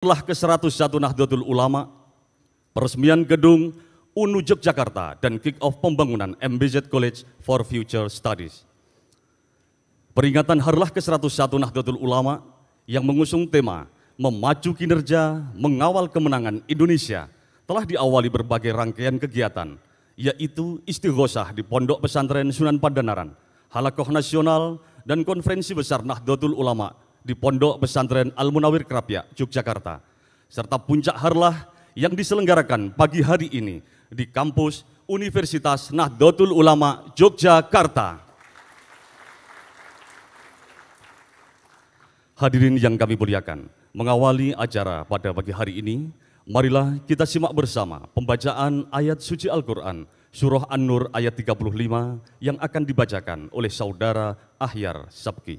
Telah ke-101 Nahdlatul Ulama, peresmian gedung UNU Yogyakarta dan kick-off pembangunan MBZ College for Future Studies. Peringatan Harlah ke-101 Nahdlatul Ulama yang mengusung tema Memacu Kinerja Mengawal Kemenangan Indonesia telah diawali berbagai rangkaian kegiatan, yaitu istighosah di Pondok Pesantren Sunan Pandanaran, Halakoh Nasional, dan Konferensi Besar Nahdlatul Ulama di Pondok Pesantren Al-Munawir Kerapia, Yogyakarta, serta puncak harlah yang diselenggarakan pagi hari ini di kampus Universitas Nahdlatul Ulama Yogyakarta. Hadirin yang kami muliakan, mengawali acara pada pagi hari ini, marilah kita simak bersama pembacaan ayat suci Al-Quran Surah An-Nur ayat 35 yang akan dibacakan oleh saudara Ahyar Sabki.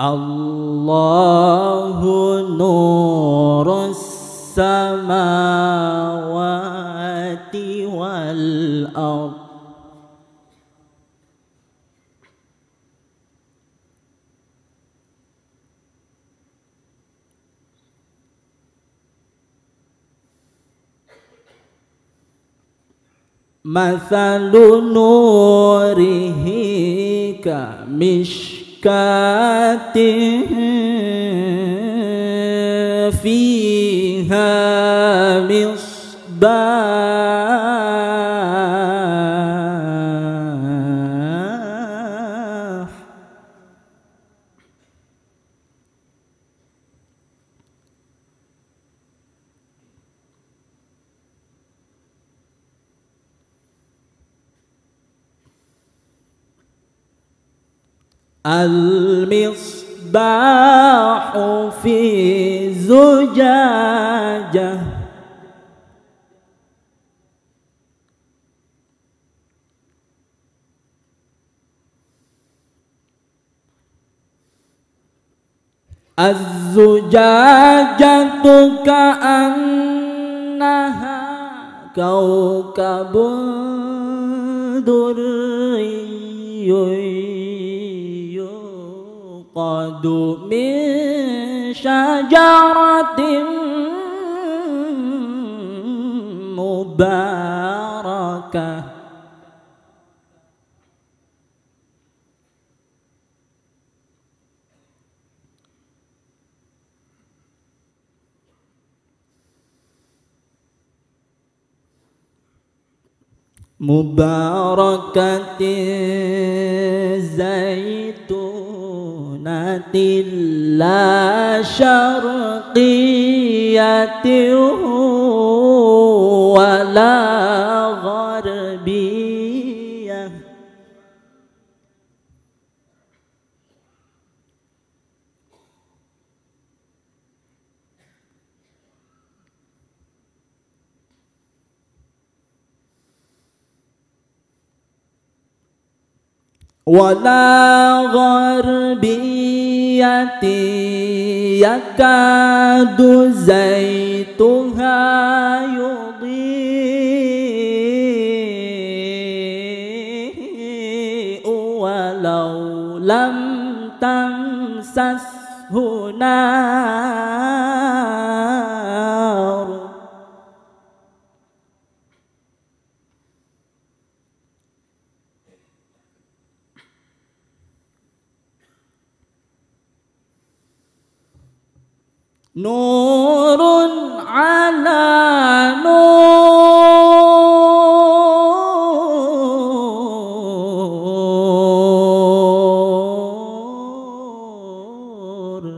الله نور السماوات والأرض مثل نوره كمشت مشكات فيها مصباح المصباح في زجاجة الزجاجة كأنها كوكب دري يوقد من شجرة مباركة مباركة زيتون مهنة لا شرقية ولا غربية ولا غربيتي يكاد زيتها يضيء ولو لم تمسسه نار Nurun ala nur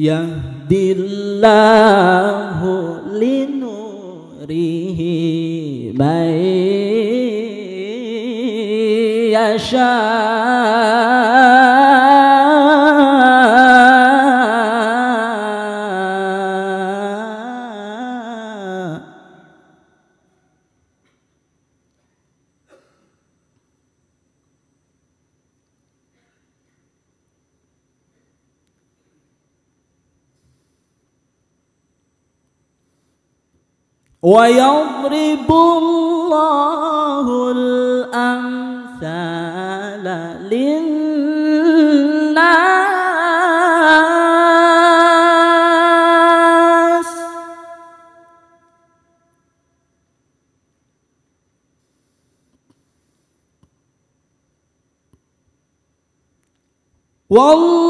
yang يهدي الله لنوره من يشاء ويضرب الله الأمثال للناس والله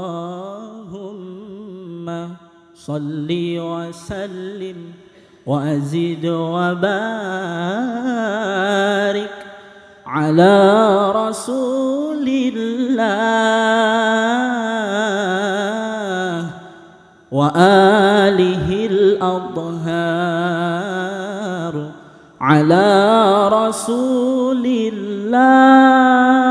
صلي وسلم وأزد وبارك على رسول الله وآله الأطهار على رسول الله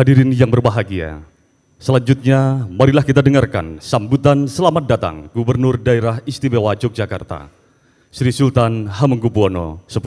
Hadirin yang berbahagia, selanjutnya marilah kita dengarkan sambutan selamat datang Gubernur Daerah Istimewa Yogyakarta, Sri Sultan Hamengkubuwono X.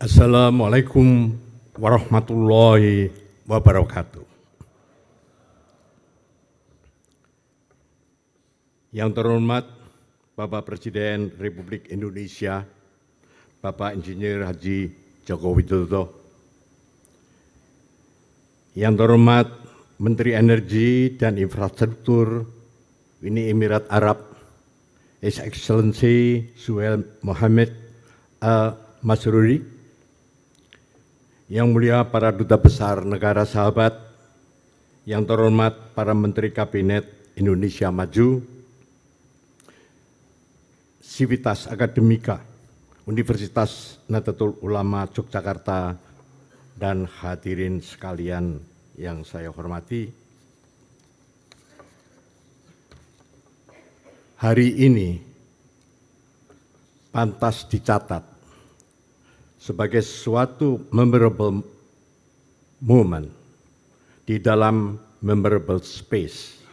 Assalamualaikum warahmatullahi wabarakatuh. Yang terhormat Bapak Presiden Republik Indonesia, Bapak Insinyur Haji Joko Widodo. Yang terhormat Menteri Energi dan Infrastruktur Uni Emirat Arab, His Excellency Suhail Mohammed Al eh, Masruri. Yang mulia para duta besar negara sahabat, yang terhormat para menteri kabinet Indonesia Maju, Sivitas Akademika, Universitas Nahdlatul Ulama Yogyakarta, dan hadirin sekalian yang saya hormati. Hari ini pantas dicatat sebagai suatu memorable moment di dalam memorable space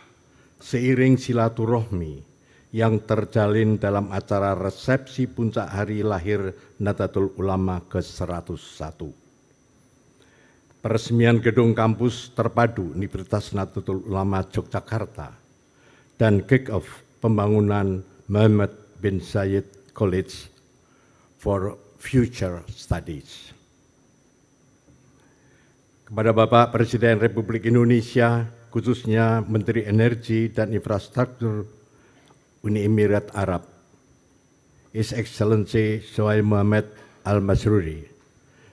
seiring silaturahmi yang terjalin dalam acara resepsi puncak hari lahir Nadatul Ulama ke-101. Peresmian gedung kampus terpadu Universitas Nadatul Ulama Yogyakarta dan kick-off pembangunan Muhammad bin Said College for Future Studies. Kepada Bapak Presiden Republik Indonesia, khususnya Menteri Energi dan Infrastruktur Uni Emirat Arab, His Excellency Soai Muhammad Al-Masruri,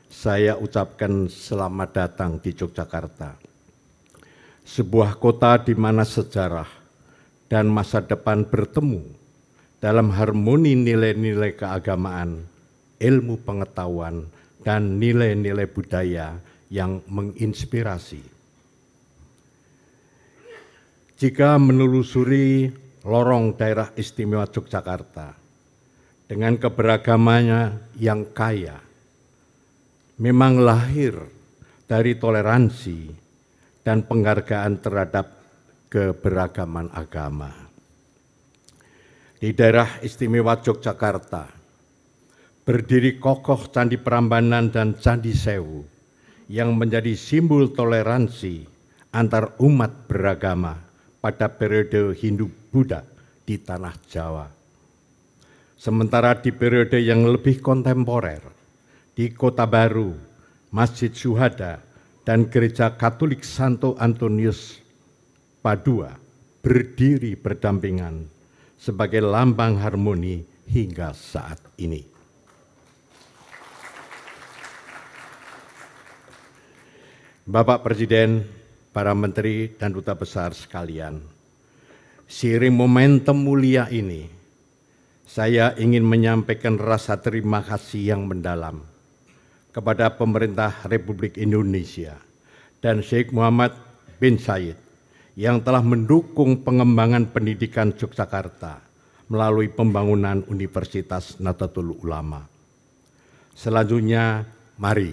saya ucapkan selamat datang di Yogyakarta. Sebuah kota di mana sejarah dan masa depan bertemu dalam harmoni nilai-nilai keagamaan, ilmu pengetahuan, dan nilai-nilai budaya yang menginspirasi. Jika menelusuri lorong daerah istimewa Yogyakarta dengan keberagamannya yang kaya, memang lahir dari toleransi dan penghargaan terhadap keberagaman agama. Di daerah istimewa Yogyakarta, berdiri kokoh Candi Prambanan dan Candi Sewu yang menjadi simbol toleransi antar umat beragama pada periode Hindu-Buddha di tanah Jawa. Sementara di periode yang lebih kontemporer, di Kota Baru, Masjid Syuhada, dan Gereja Katolik Santo Antonius Padua berdiri berdampingan sebagai lambang harmoni hingga saat ini. Bapak Presiden, para menteri dan duta besar sekalian. Seiring momentum mulia ini, saya ingin menyampaikan rasa terima kasih yang mendalam kepada pemerintah Republik Indonesia dan Sheikh Muhammad bin Said yang telah mendukung pengembangan pendidikan Yogyakarta melalui pembangunan Universitas Natatul Ulama. Selanjutnya, mari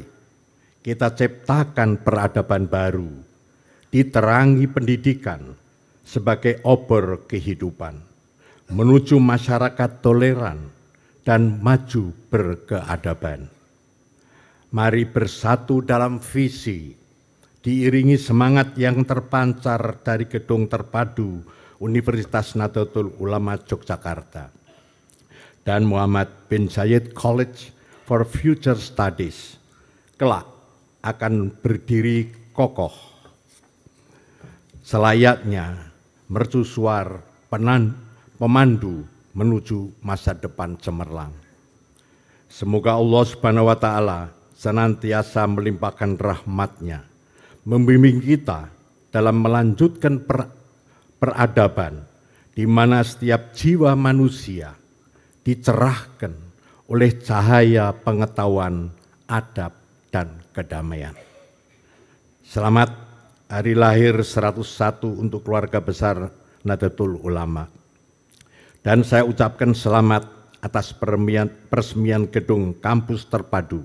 kita ciptakan peradaban baru, diterangi pendidikan sebagai obor kehidupan, menuju masyarakat toleran dan maju berkeadaban. Mari bersatu dalam visi, diiringi semangat yang terpancar dari gedung terpadu Universitas Nahdlatul Ulama Yogyakarta dan Muhammad bin Zayed College for Future Studies. Kelak akan berdiri kokoh. Selayaknya mercusuar penan, pemandu menuju masa depan cemerlang. Semoga Allah Subhanahu wa taala senantiasa melimpahkan rahmatnya, membimbing kita dalam melanjutkan per, peradaban di mana setiap jiwa manusia dicerahkan oleh cahaya pengetahuan adab dan kedamaian. Selamat hari lahir 101 untuk keluarga besar Nadatul Ulama. Dan saya ucapkan selamat atas permian, peresmian gedung kampus terpadu.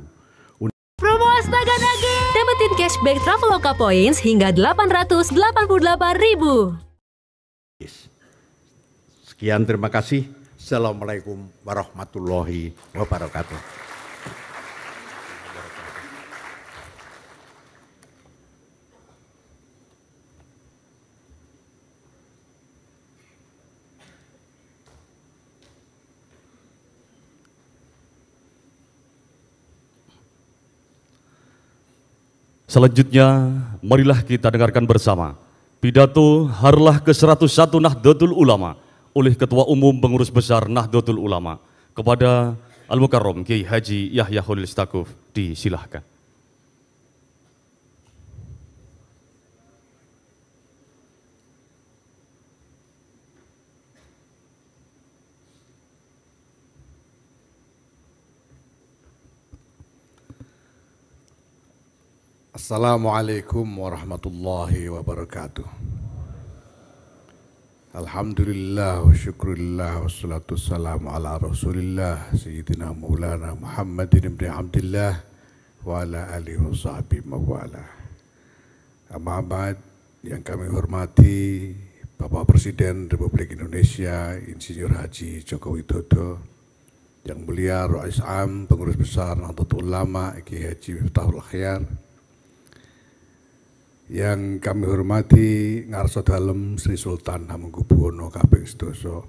Promo Astaga Nagi! Dapetin cashback Traveloka Points hingga 888 ribu. Sekian terima kasih. Assalamualaikum warahmatullahi wabarakatuh. Selanjutnya, marilah kita dengarkan bersama pidato Harlah ke-101 Nahdlatul Ulama oleh Ketua Umum Pengurus Besar Nahdlatul Ulama kepada Al-Mukarram Kiai Haji Yahya Khalil Stakuf. Disilahkan. Assalamualaikum warahmatullahi wabarakatuh. Alhamdulillah wa syukurillah salatu wassalamu ala rasulillah Sayyidina Maulana Muhammadin ibn Abdillah wa ala alihi wa sahbihi mawala Amma yang kami hormati Bapak Presiden Republik Indonesia Insinyur Haji Joko Widodo Yang mulia Rois Am, Pengurus Besar Nahdlatul Ulama Kiai Haji Miftahul Akhyar yang kami hormati Ngarso Dalem Sri Sultan Hamengkubuwono Kaping Sedoso,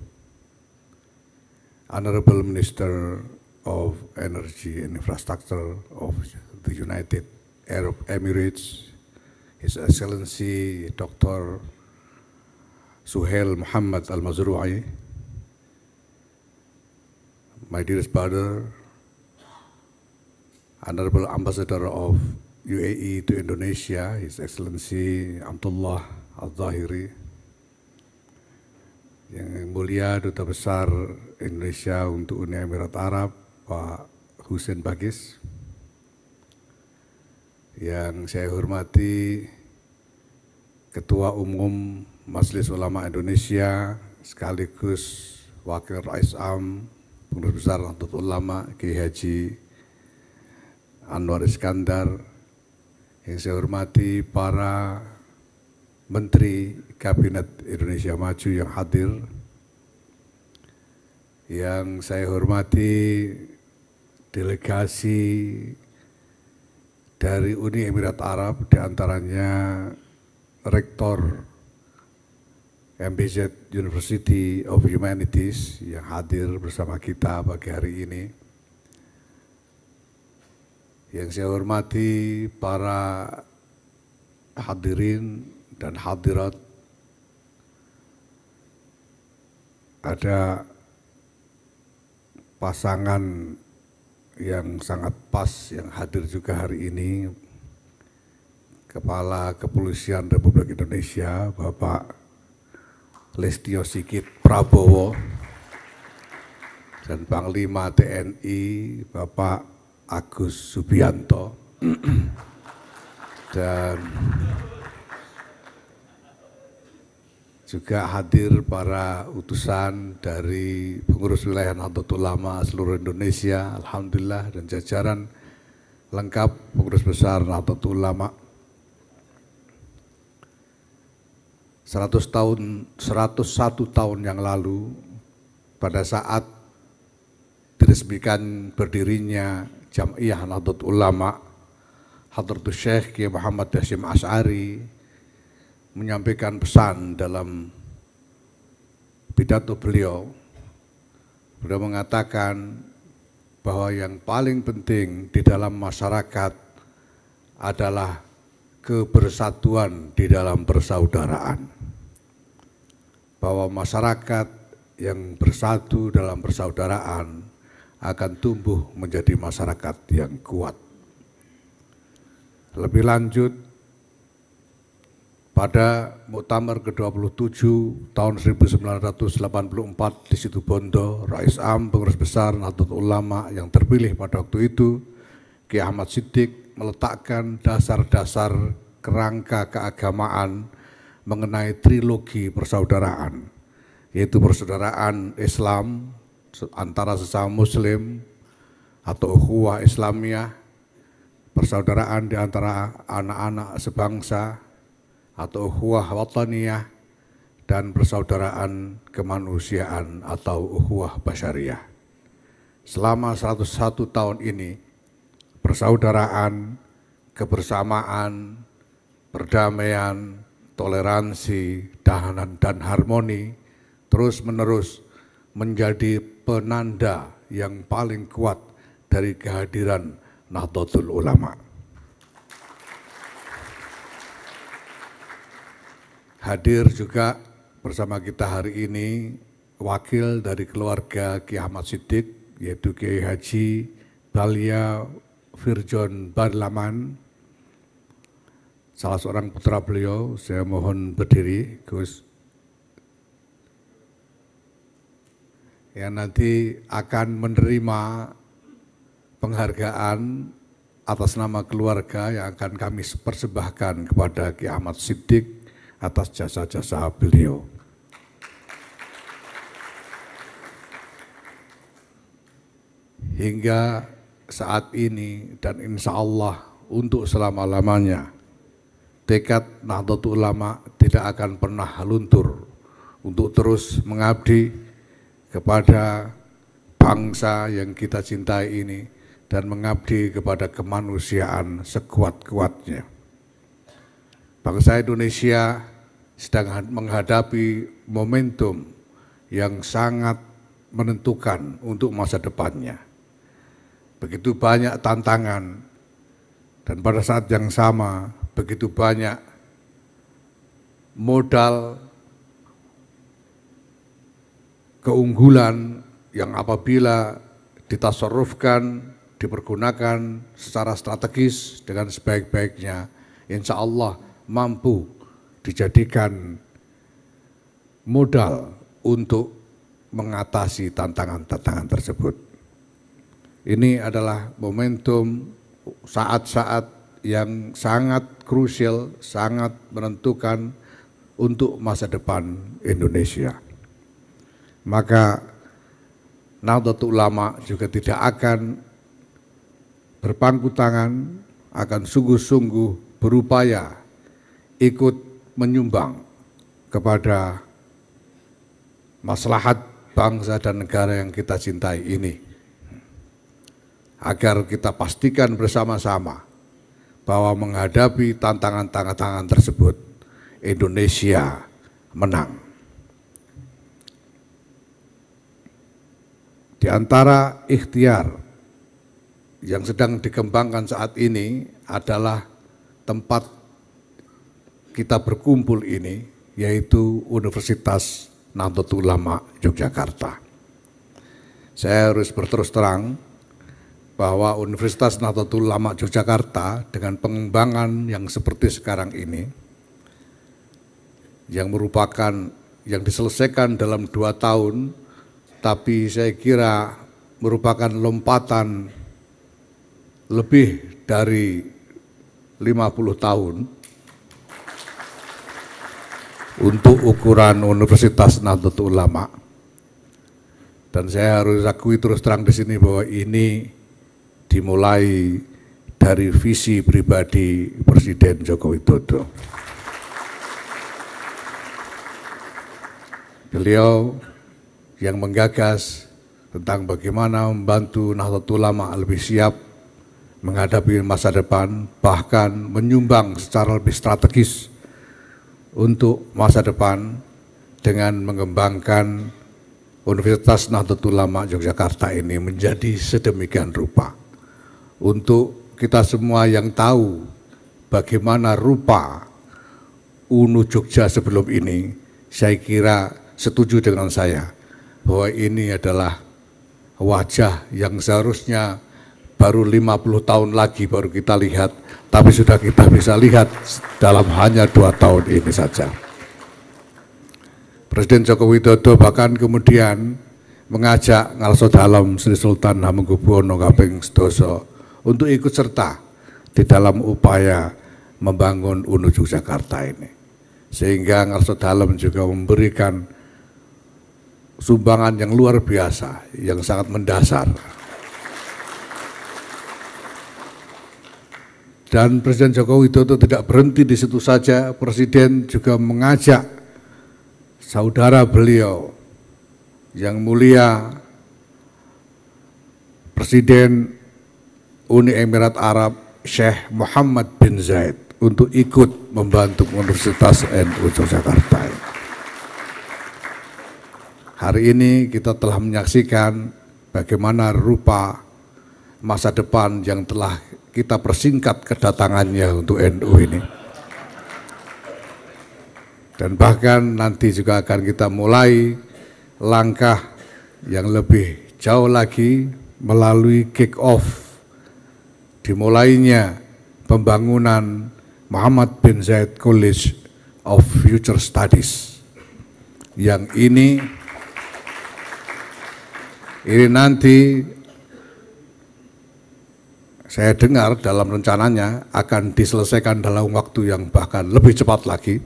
Honorable Minister of Energy and Infrastructure of the United Arab Emirates, His Excellency Dr. Suhail Muhammad Al-Mazru'i, my dearest brother, Honorable Ambassador of UAE to Indonesia, His Excellency Abdullah Al-Zahiri, yang mulia Duta Besar Indonesia untuk Uni Emirat Arab, Pak Hussein Bagis, yang saya hormati Ketua Umum Majelis Ulama Indonesia, sekaligus Wakil Rais Am, Pengurus Besar Nahdlatul Ulama, Kiai Haji Anwar Iskandar, yang saya hormati para Menteri Kabinet Indonesia Maju yang hadir, yang saya hormati delegasi dari Uni Emirat Arab, diantaranya Rektor MBZ University of Humanities yang hadir bersama kita pagi hari ini, yang saya hormati para hadirin dan hadirat. Ada pasangan yang sangat pas yang hadir juga hari ini. Kepala Kepolisian Republik Indonesia, Bapak Lestio Sikit Prabowo dan Panglima TNI Bapak Agus Subianto dan juga hadir para utusan dari pengurus wilayah Nahdlatul Ulama seluruh Indonesia, Alhamdulillah dan jajaran lengkap pengurus besar Nahdlatul Ulama. 100 tahun 101 tahun yang lalu pada saat diresmikan berdirinya Jam'iyah Nahdlatul Ulama Hadratus Syekh Kiai Muhammad Hasyim As'ari menyampaikan pesan dalam pidato beliau beliau mengatakan bahwa yang paling penting di dalam masyarakat adalah kebersatuan di dalam persaudaraan. Bahwa masyarakat yang bersatu dalam persaudaraan akan tumbuh menjadi masyarakat yang kuat. Lebih lanjut, pada Muktamar ke-27 tahun 1984 di situ Bondo, Rais Am, Pengurus Besar Nahdlatul Ulama yang terpilih pada waktu itu, Ki Ahmad Siddiq meletakkan dasar-dasar kerangka keagamaan mengenai trilogi persaudaraan, yaitu persaudaraan Islam, antara sesama muslim atau ukhuwah islamiyah, persaudaraan di antara anak-anak sebangsa atau ukhuwah wataniyah dan persaudaraan kemanusiaan atau ukhuwah basyariah. Selama 101 tahun ini, persaudaraan, kebersamaan, perdamaian, toleransi, tahanan dan harmoni terus-menerus menjadi penanda yang paling kuat dari kehadiran Nahdlatul Ulama. Hadir juga bersama kita hari ini wakil dari keluarga Ki Ahmad Siddiq yaitu Kiai Haji Balia Virjon Barlaman, salah seorang putra beliau, saya mohon berdiri, Gus. ya nanti akan menerima penghargaan atas nama keluarga yang akan kami persembahkan kepada Ki Ahmad Siddiq atas jasa-jasa beliau. Hingga saat ini dan insya Allah untuk selama-lamanya tekad Nahdlatul Ulama tidak akan pernah luntur untuk terus mengabdi kepada bangsa yang kita cintai ini dan mengabdi kepada kemanusiaan sekuat-kuatnya. Bangsa Indonesia sedang menghadapi momentum yang sangat menentukan untuk masa depannya. Begitu banyak tantangan dan pada saat yang sama begitu banyak modal keunggulan yang apabila ditasarufkan, dipergunakan secara strategis dengan sebaik-baiknya, insya Allah mampu dijadikan modal untuk mengatasi tantangan-tantangan tersebut. Ini adalah momentum saat-saat yang sangat krusial, sangat menentukan untuk masa depan Indonesia maka Nahdlatul Ulama juga tidak akan berpangku tangan, akan sungguh-sungguh berupaya ikut menyumbang kepada maslahat bangsa dan negara yang kita cintai ini. Agar kita pastikan bersama-sama bahwa menghadapi tantangan-tantangan tersebut, Indonesia menang. Di antara ikhtiar yang sedang dikembangkan saat ini adalah tempat kita berkumpul ini, yaitu Universitas Nahdlatul Ulama Yogyakarta. Saya harus berterus terang bahwa Universitas Nahdlatul Ulama Yogyakarta dengan pengembangan yang seperti sekarang ini, yang merupakan yang diselesaikan dalam dua tahun tapi saya kira merupakan lompatan lebih dari 50 tahun untuk ukuran Universitas Nahdlatul Ulama. Dan saya harus akui terus terang di sini bahwa ini dimulai dari visi pribadi Presiden Joko Widodo. Beliau yang menggagas tentang bagaimana membantu Nahdlatul Ulama lebih siap menghadapi masa depan, bahkan menyumbang secara lebih strategis untuk masa depan dengan mengembangkan Universitas Nahdlatul Ulama Yogyakarta ini menjadi sedemikian rupa. Untuk kita semua yang tahu bagaimana rupa UNU Jogja sebelum ini, saya kira setuju dengan saya bahwa ini adalah wajah yang seharusnya baru 50 tahun lagi baru kita lihat, tapi sudah kita bisa lihat dalam hanya dua tahun ini saja. Presiden Joko Widodo bahkan kemudian mengajak Ngalso Dalam Sri Sultan Hamengkubuwono Kaping Sedoso untuk ikut serta di dalam upaya membangun UNU Yogyakarta ini. Sehingga Ngalso Dalam juga memberikan sumbangan yang luar biasa, yang sangat mendasar. Dan Presiden Joko Widodo tidak berhenti di situ saja, Presiden juga mengajak saudara beliau yang mulia Presiden Uni Emirat Arab Syekh Muhammad bin Zaid untuk ikut membantu Universitas NU Yogyakarta. Hari ini kita telah menyaksikan bagaimana rupa masa depan yang telah kita persingkat kedatangannya untuk NU ini. Dan bahkan nanti juga akan kita mulai langkah yang lebih jauh lagi melalui kick off dimulainya pembangunan Muhammad bin Zaid College of Future Studies yang ini ini nanti saya dengar dalam rencananya akan diselesaikan dalam waktu yang bahkan lebih cepat lagi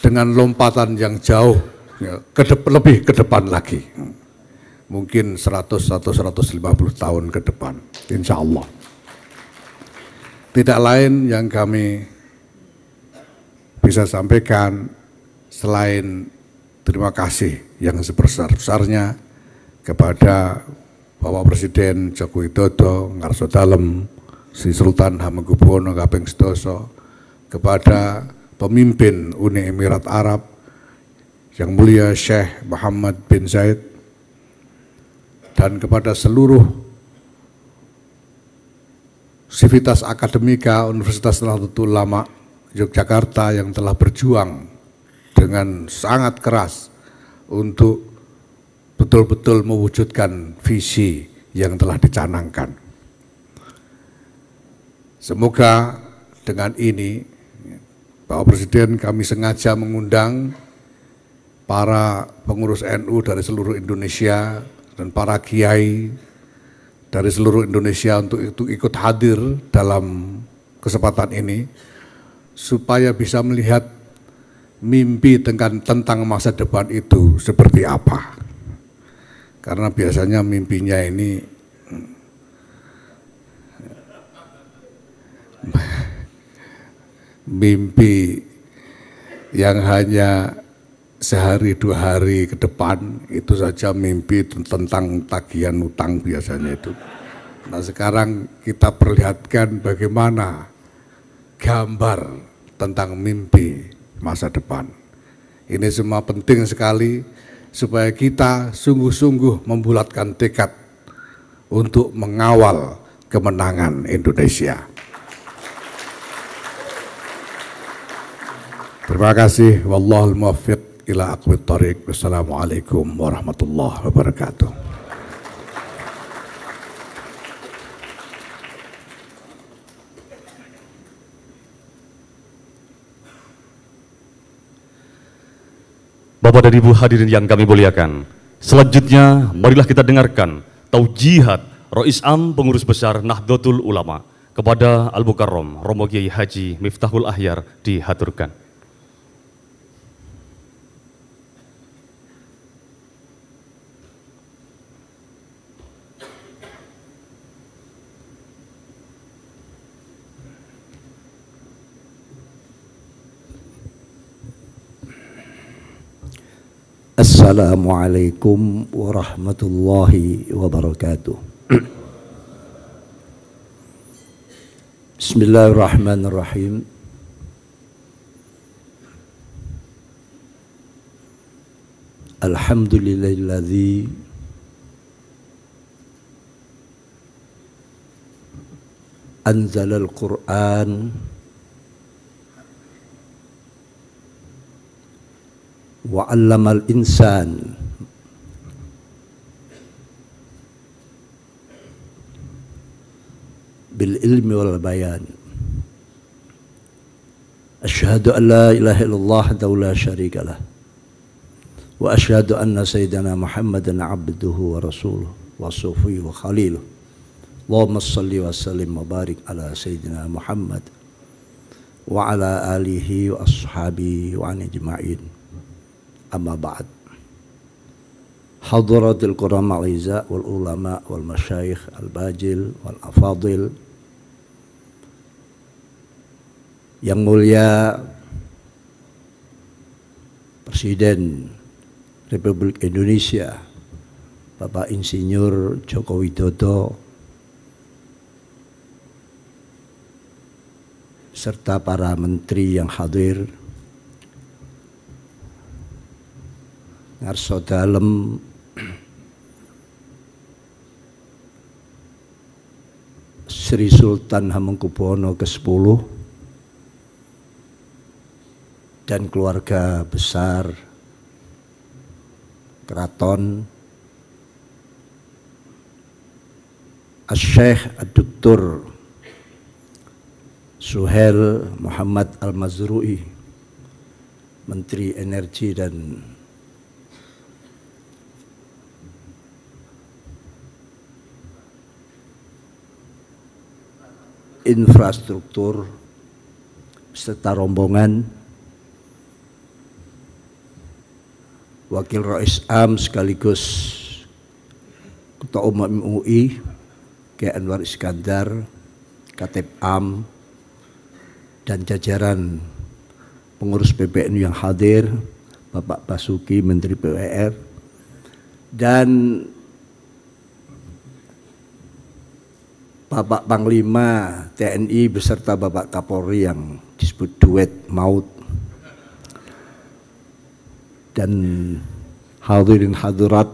dengan lompatan yang jauh ya, ke lebih ke depan lagi mungkin 100 atau 150 tahun ke depan insya Allah tidak lain yang kami bisa sampaikan selain terima kasih yang sebesar-besarnya kepada Bapak Presiden Joko Widodo, Ngarso Dalem, Sri Sultan Hamengkubuwono Kaping Sedoso, kepada pemimpin Uni Emirat Arab yang mulia Syekh Muhammad bin Zaid dan kepada seluruh sivitas akademika Universitas Nahdlatul Ulama Yogyakarta yang telah berjuang dengan sangat keras untuk betul-betul mewujudkan visi yang telah dicanangkan. Semoga dengan ini Bapak Presiden kami sengaja mengundang para pengurus NU dari seluruh Indonesia dan para kiai dari seluruh Indonesia untuk itu ikut hadir dalam kesempatan ini supaya bisa melihat mimpi tentang, tentang masa depan itu seperti apa karena biasanya mimpinya ini mimpi yang hanya sehari dua hari ke depan itu saja mimpi tentang tagihan utang biasanya itu. Nah sekarang kita perlihatkan bagaimana gambar tentang mimpi masa depan. Ini semua penting sekali supaya kita sungguh-sungguh membulatkan tekad untuk mengawal kemenangan Indonesia. Terima kasih. Wallahul muwaffiq ila aqwit thoriq. Wassalamualaikum warahmatullahi wabarakatuh. Bapak dan Ibu hadirin yang kami muliakan. Selanjutnya, marilah kita dengarkan taujihat Rois Am Pengurus Besar Nahdlatul Ulama kepada Al-Mukarram Romo Kiai Haji Miftahul Ahyar dihaturkan. السلام عليكم ورحمة الله وبركاته بسم الله الرحمن الرحيم الحمد لله الذي أنزل القرآن وعلم الإنسان بالعلم والبيان أشهد أن لا إله إلا الله وحده لا شريك له وأشهد أن سيدنا محمدا عبده ورسوله وصوفي وخليله اللهم صل وسلم وبارك على سيدنا محمد وعلى آله وأصحابه وعن أجمعين amma ba'd Hadratil Quram al-Iza wal ulama wal masyayikh al-bajil wal afadil Yang mulia Presiden Republik Indonesia Bapak Insinyur Joko Widodo serta para menteri yang hadir ngarso dalem Sri Sultan Hamengkubuwono ke-10 dan keluarga besar keraton Syekh Dr. Suhel Muhammad Al-Mazrui Menteri Energi dan infrastruktur serta rombongan Wakil Rais Am sekaligus Ketua Umum UI K. Anwar Iskandar, Katib Am, dan jajaran pengurus PPN yang hadir, Bapak Basuki, Menteri PWR, dan Bapak Panglima TNI beserta Bapak Kapolri yang disebut duet maut dan hadirin hadirat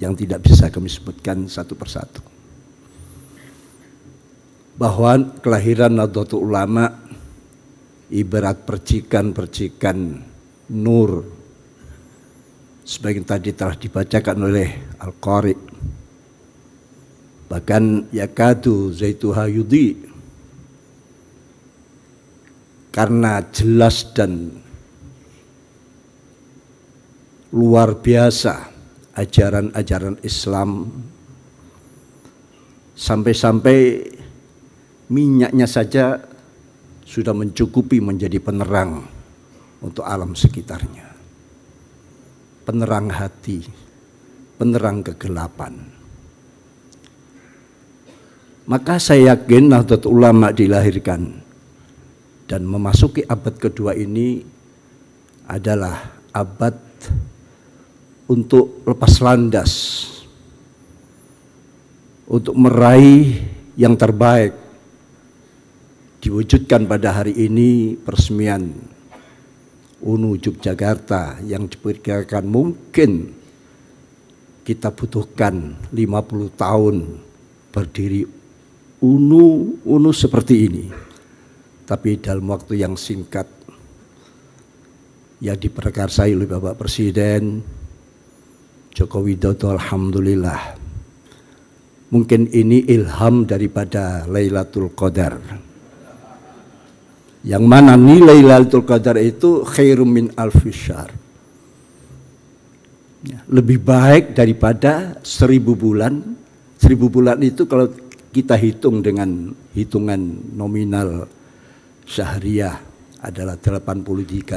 yang tidak bisa kami sebutkan satu persatu. Bahwa kelahiran Nahdlatul Ulama ibarat percikan-percikan nur sebagian tadi telah dibacakan oleh Al-Qari bahkan yakadu zaituha yudi karena jelas dan luar biasa ajaran-ajaran Islam sampai-sampai minyaknya saja sudah mencukupi menjadi penerang untuk alam sekitarnya penerang hati penerang kegelapan maka saya yakin Nahdlatul Ulama dilahirkan dan memasuki abad kedua ini adalah abad untuk lepas landas, untuk meraih yang terbaik, diwujudkan pada hari ini peresmian UNU Yogyakarta yang diperkirakan mungkin kita butuhkan 50 tahun berdiri unu-unu seperti ini. Tapi dalam waktu yang singkat yang diperkarsai oleh Bapak Presiden Joko Widodo Alhamdulillah. Mungkin ini ilham daripada Lailatul Qadar. Yang mana nilai Lailatul Qadar itu khairum min al-fishar ya, lebih baik daripada seribu bulan. Seribu bulan itu kalau kita hitung dengan hitungan nominal syahriah adalah 83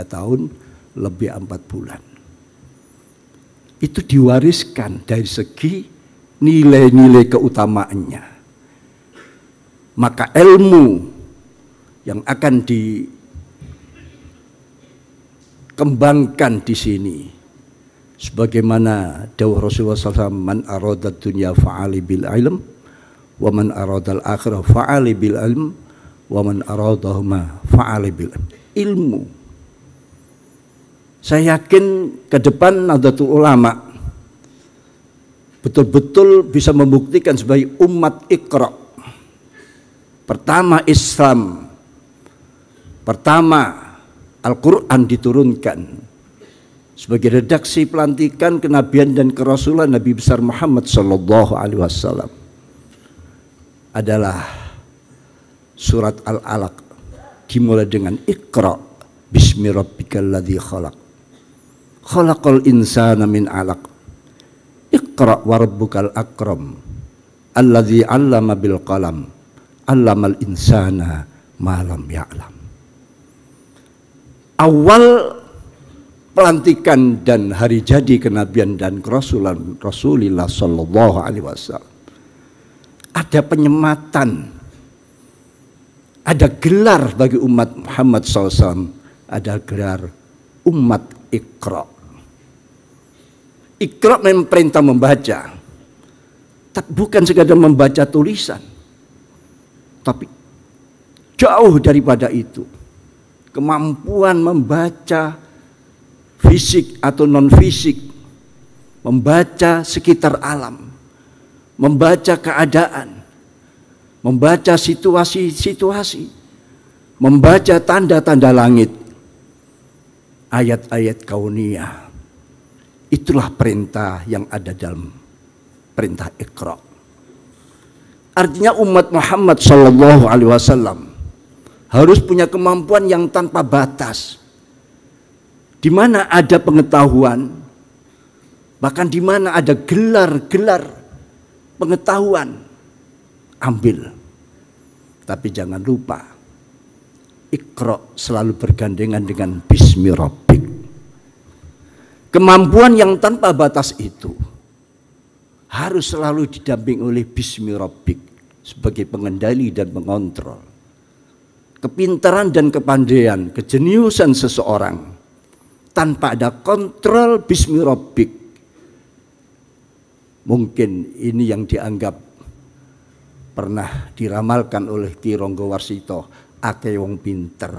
tahun lebih 4 bulan. Itu diwariskan dari segi nilai-nilai keutamaannya. Maka ilmu yang akan dikembangkan di sini sebagaimana dawuh Rasulullah SAW man aradat dunya fa'ali bil ilm wa aradal akhirah fa'ali bil ilm wa man aradahuma fa'ali bil ilmu saya yakin ke depan Nahdlatul Ulama betul-betul bisa membuktikan sebagai umat ikra pertama Islam pertama Al-Quran diturunkan sebagai redaksi pelantikan kenabian dan kerasulan Nabi besar Muhammad Sallallahu Alaihi Wasallam adalah surat Al-Alaq dimulai dengan Iqra bismi rabbikal ladzi khalaq. Khalaqal insana min 'alaq. Iqra wa rabbukal akram alladzi 'allama bil qalam. 'Allamal insana ma lam ya'lam. Awal pelantikan dan hari jadi kenabian dan kerasulan Rasulullah sallallahu alaihi wasallam ada penyematan, ada gelar bagi umat Muhammad SAW, ada gelar umat Iqra. Iqra memang perintah membaca, tak bukan sekadar membaca tulisan, tapi jauh daripada itu. Kemampuan membaca fisik atau non fisik, membaca sekitar alam, membaca keadaan, membaca situasi-situasi, membaca tanda-tanda langit, ayat-ayat Kaunia, Itulah perintah yang ada dalam perintah Iqra. Artinya umat Muhammad Shallallahu Alaihi Wasallam harus punya kemampuan yang tanpa batas. Di mana ada pengetahuan, bahkan di mana ada gelar-gelar pengetahuan, ambil. Tapi jangan lupa, ikro selalu bergandengan dengan bismi Kemampuan yang tanpa batas itu harus selalu didamping oleh bismi sebagai pengendali dan mengontrol Kepintaran dan kepandaian, kejeniusan seseorang tanpa ada kontrol bismi Mungkin ini yang dianggap pernah diramalkan oleh Ki Ronggo Warsito, ake wong pinter,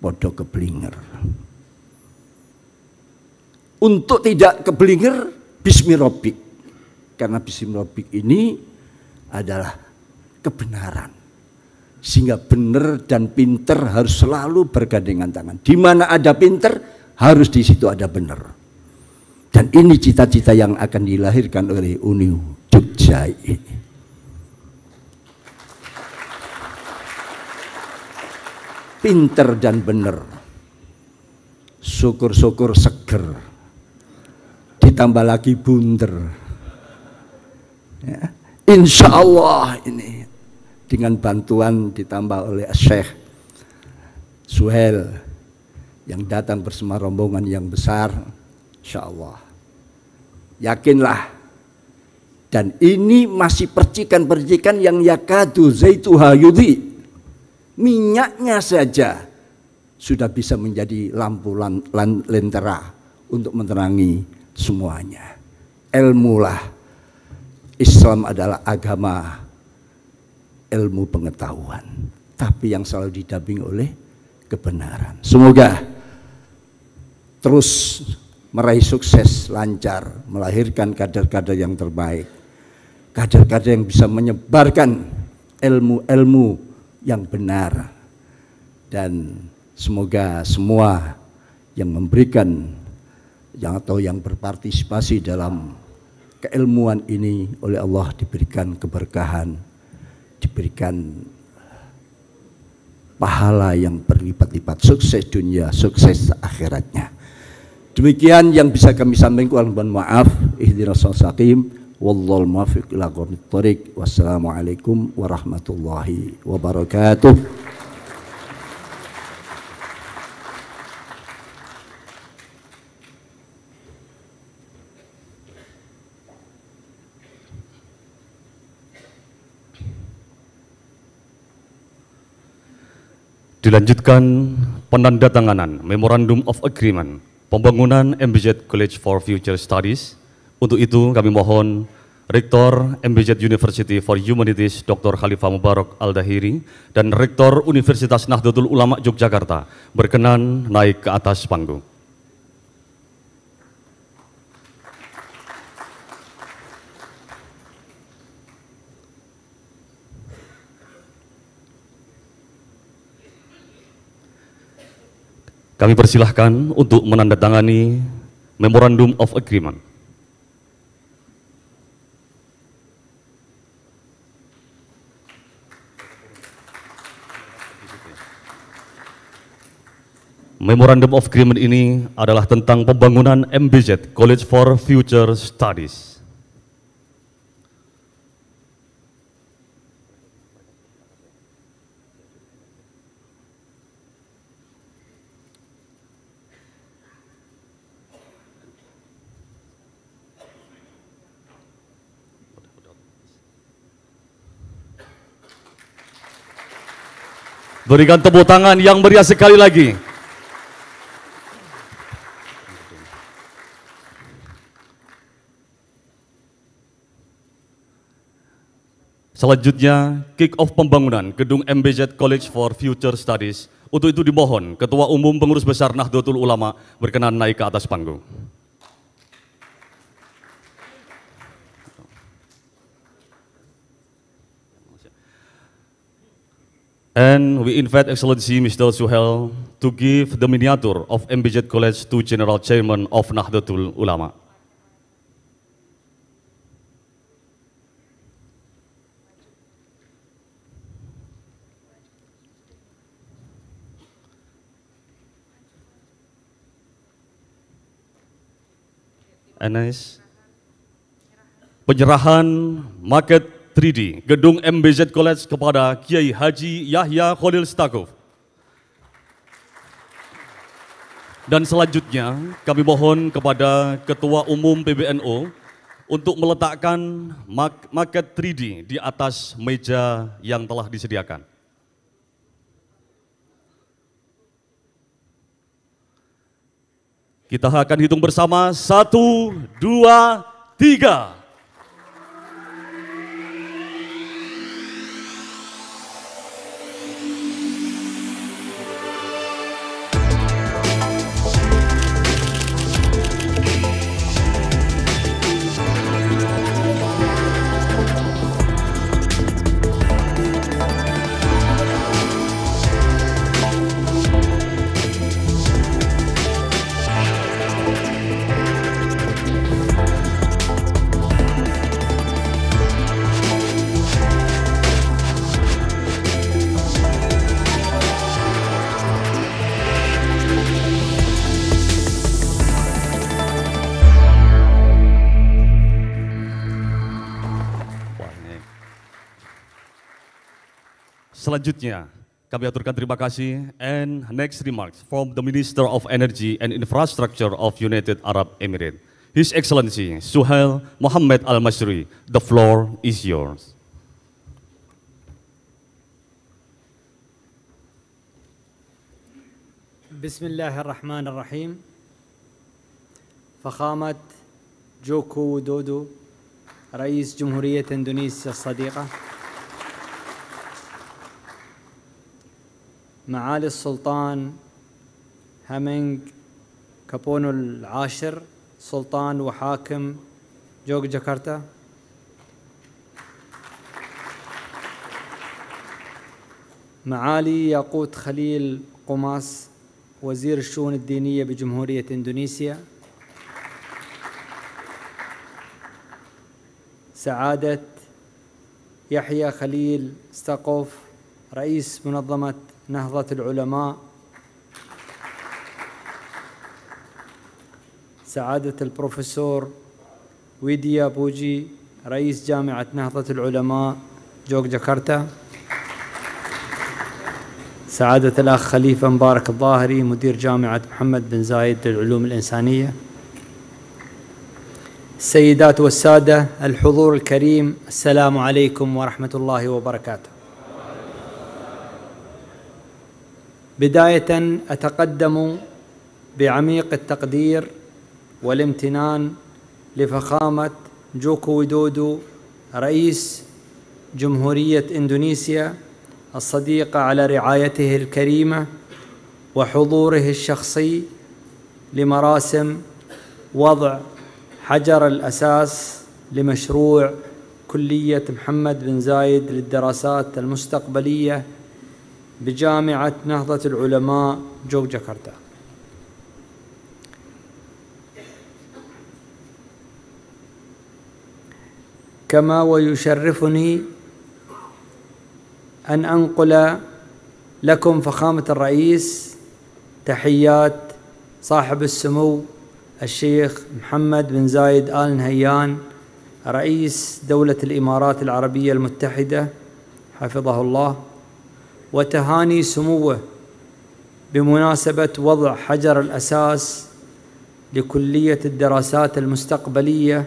podo keblinger. Untuk tidak keblinger, bismirobik. Karena bismirobik ini adalah kebenaran sehingga benar dan pinter harus selalu bergandengan tangan. Di mana ada pinter, harus di situ ada benar. Dan ini cita-cita yang akan dilahirkan oleh Uni Jogja ini. Pinter dan benar. Syukur-syukur seger. Ditambah lagi bunter. Ya. Insya Allah ini dengan bantuan ditambah oleh Syekh Suhel yang datang bersama rombongan yang besar Insya Allah. Yakinlah. Dan ini masih percikan-percikan yang yakadu zaituha yudhi. Minyaknya saja sudah bisa menjadi lampu lentera untuk menerangi semuanya. Ilmulah. Islam adalah agama ilmu pengetahuan. Tapi yang selalu didamping oleh kebenaran. Semoga terus meraih sukses lancar, melahirkan kader-kader yang terbaik. Kader-kader yang bisa menyebarkan ilmu-ilmu yang benar. Dan semoga semua yang memberikan yang atau yang berpartisipasi dalam keilmuan ini oleh Allah diberikan keberkahan, diberikan pahala yang berlipat-lipat, sukses dunia, sukses akhiratnya. Demikian yang bisa kami sampaikan mohon maaf. Ihdinash shaqim. Wallahul muwaffiq ila qomit thariq. Wassalamualaikum warahmatullahi wabarakatuh. Dilanjutkan penandatanganan Memorandum of Agreement pembangunan MBZ College for Future Studies. Untuk itu kami mohon Rektor MBZ University for Humanities Dr. Khalifah Mubarak Al-Dahiri dan Rektor Universitas Nahdlatul Ulama Yogyakarta berkenan naik ke atas panggung. Kami persilahkan untuk menandatangani Memorandum of Agreement. Memorandum of Agreement ini adalah tentang pembangunan MBZ College for Future Studies. Berikan tepuk tangan yang meriah sekali lagi. Selanjutnya, kick off pembangunan gedung MBZ College for Future Studies. Untuk itu dimohon Ketua Umum Pengurus Besar Nahdlatul Ulama berkenan naik ke atas panggung. And we invite Excellency Mr. Suhel to give the miniature of MBJ College to General Chairman of Nahdlatul Ulama. Anais. Penyerahan market 3D Gedung MBZ College kepada Kiai Haji Yahya Khalil Stakuf. Dan selanjutnya kami mohon kepada Ketua Umum PBNU untuk meletakkan maket 3D di atas meja yang telah disediakan. Kita akan hitung bersama, satu, dua, tiga. Selanjutnya, kami aturkan terima kasih and next remarks from the Minister of Energy and Infrastructure of United Arab Emirates. His Excellency Suhail Mohammed Al-Masri, the floor is yours. Bismillahirrahmanirrahim. الله Joko الرحيم فخامة جوكو دودو رئيس جمهورية الصديقة معالي السلطان هامينغ كابونو العاشر سلطان وحاكم جوج جاكرتا معالي ياقوت خليل قماس وزير الشؤون الدينية بجمهورية إندونيسيا سعادة يحيى خليل استقوف رئيس منظمة نهضة العلماء سعادة البروفيسور ويديا بوجي رئيس جامعة نهضة العلماء جوك جاكرتا سعادة الأخ خليفة مبارك الظاهري مدير جامعة محمد بن زايد للعلوم الإنسانية السيدات والسادة الحضور الكريم السلام عليكم ورحمة الله وبركاته بداية أتقدم بعميق التقدير والامتنان لفخامة جوكو ويدودو رئيس جمهورية إندونيسيا الصديقة على رعايته الكريمة وحضوره الشخصي لمراسم وضع حجر الأساس لمشروع كلية محمد بن زايد للدراسات المستقبلية بجامعة نهضة العلماء جو جاكرتا كما ويشرفني أن أنقل لكم فخامة الرئيس تحيات صاحب السمو الشيخ محمد بن زايد آل نهيان رئيس دولة الإمارات العربية المتحدة حفظه الله وتهاني سموه بمناسبة وضع حجر الأساس لكلية الدراسات المستقبلية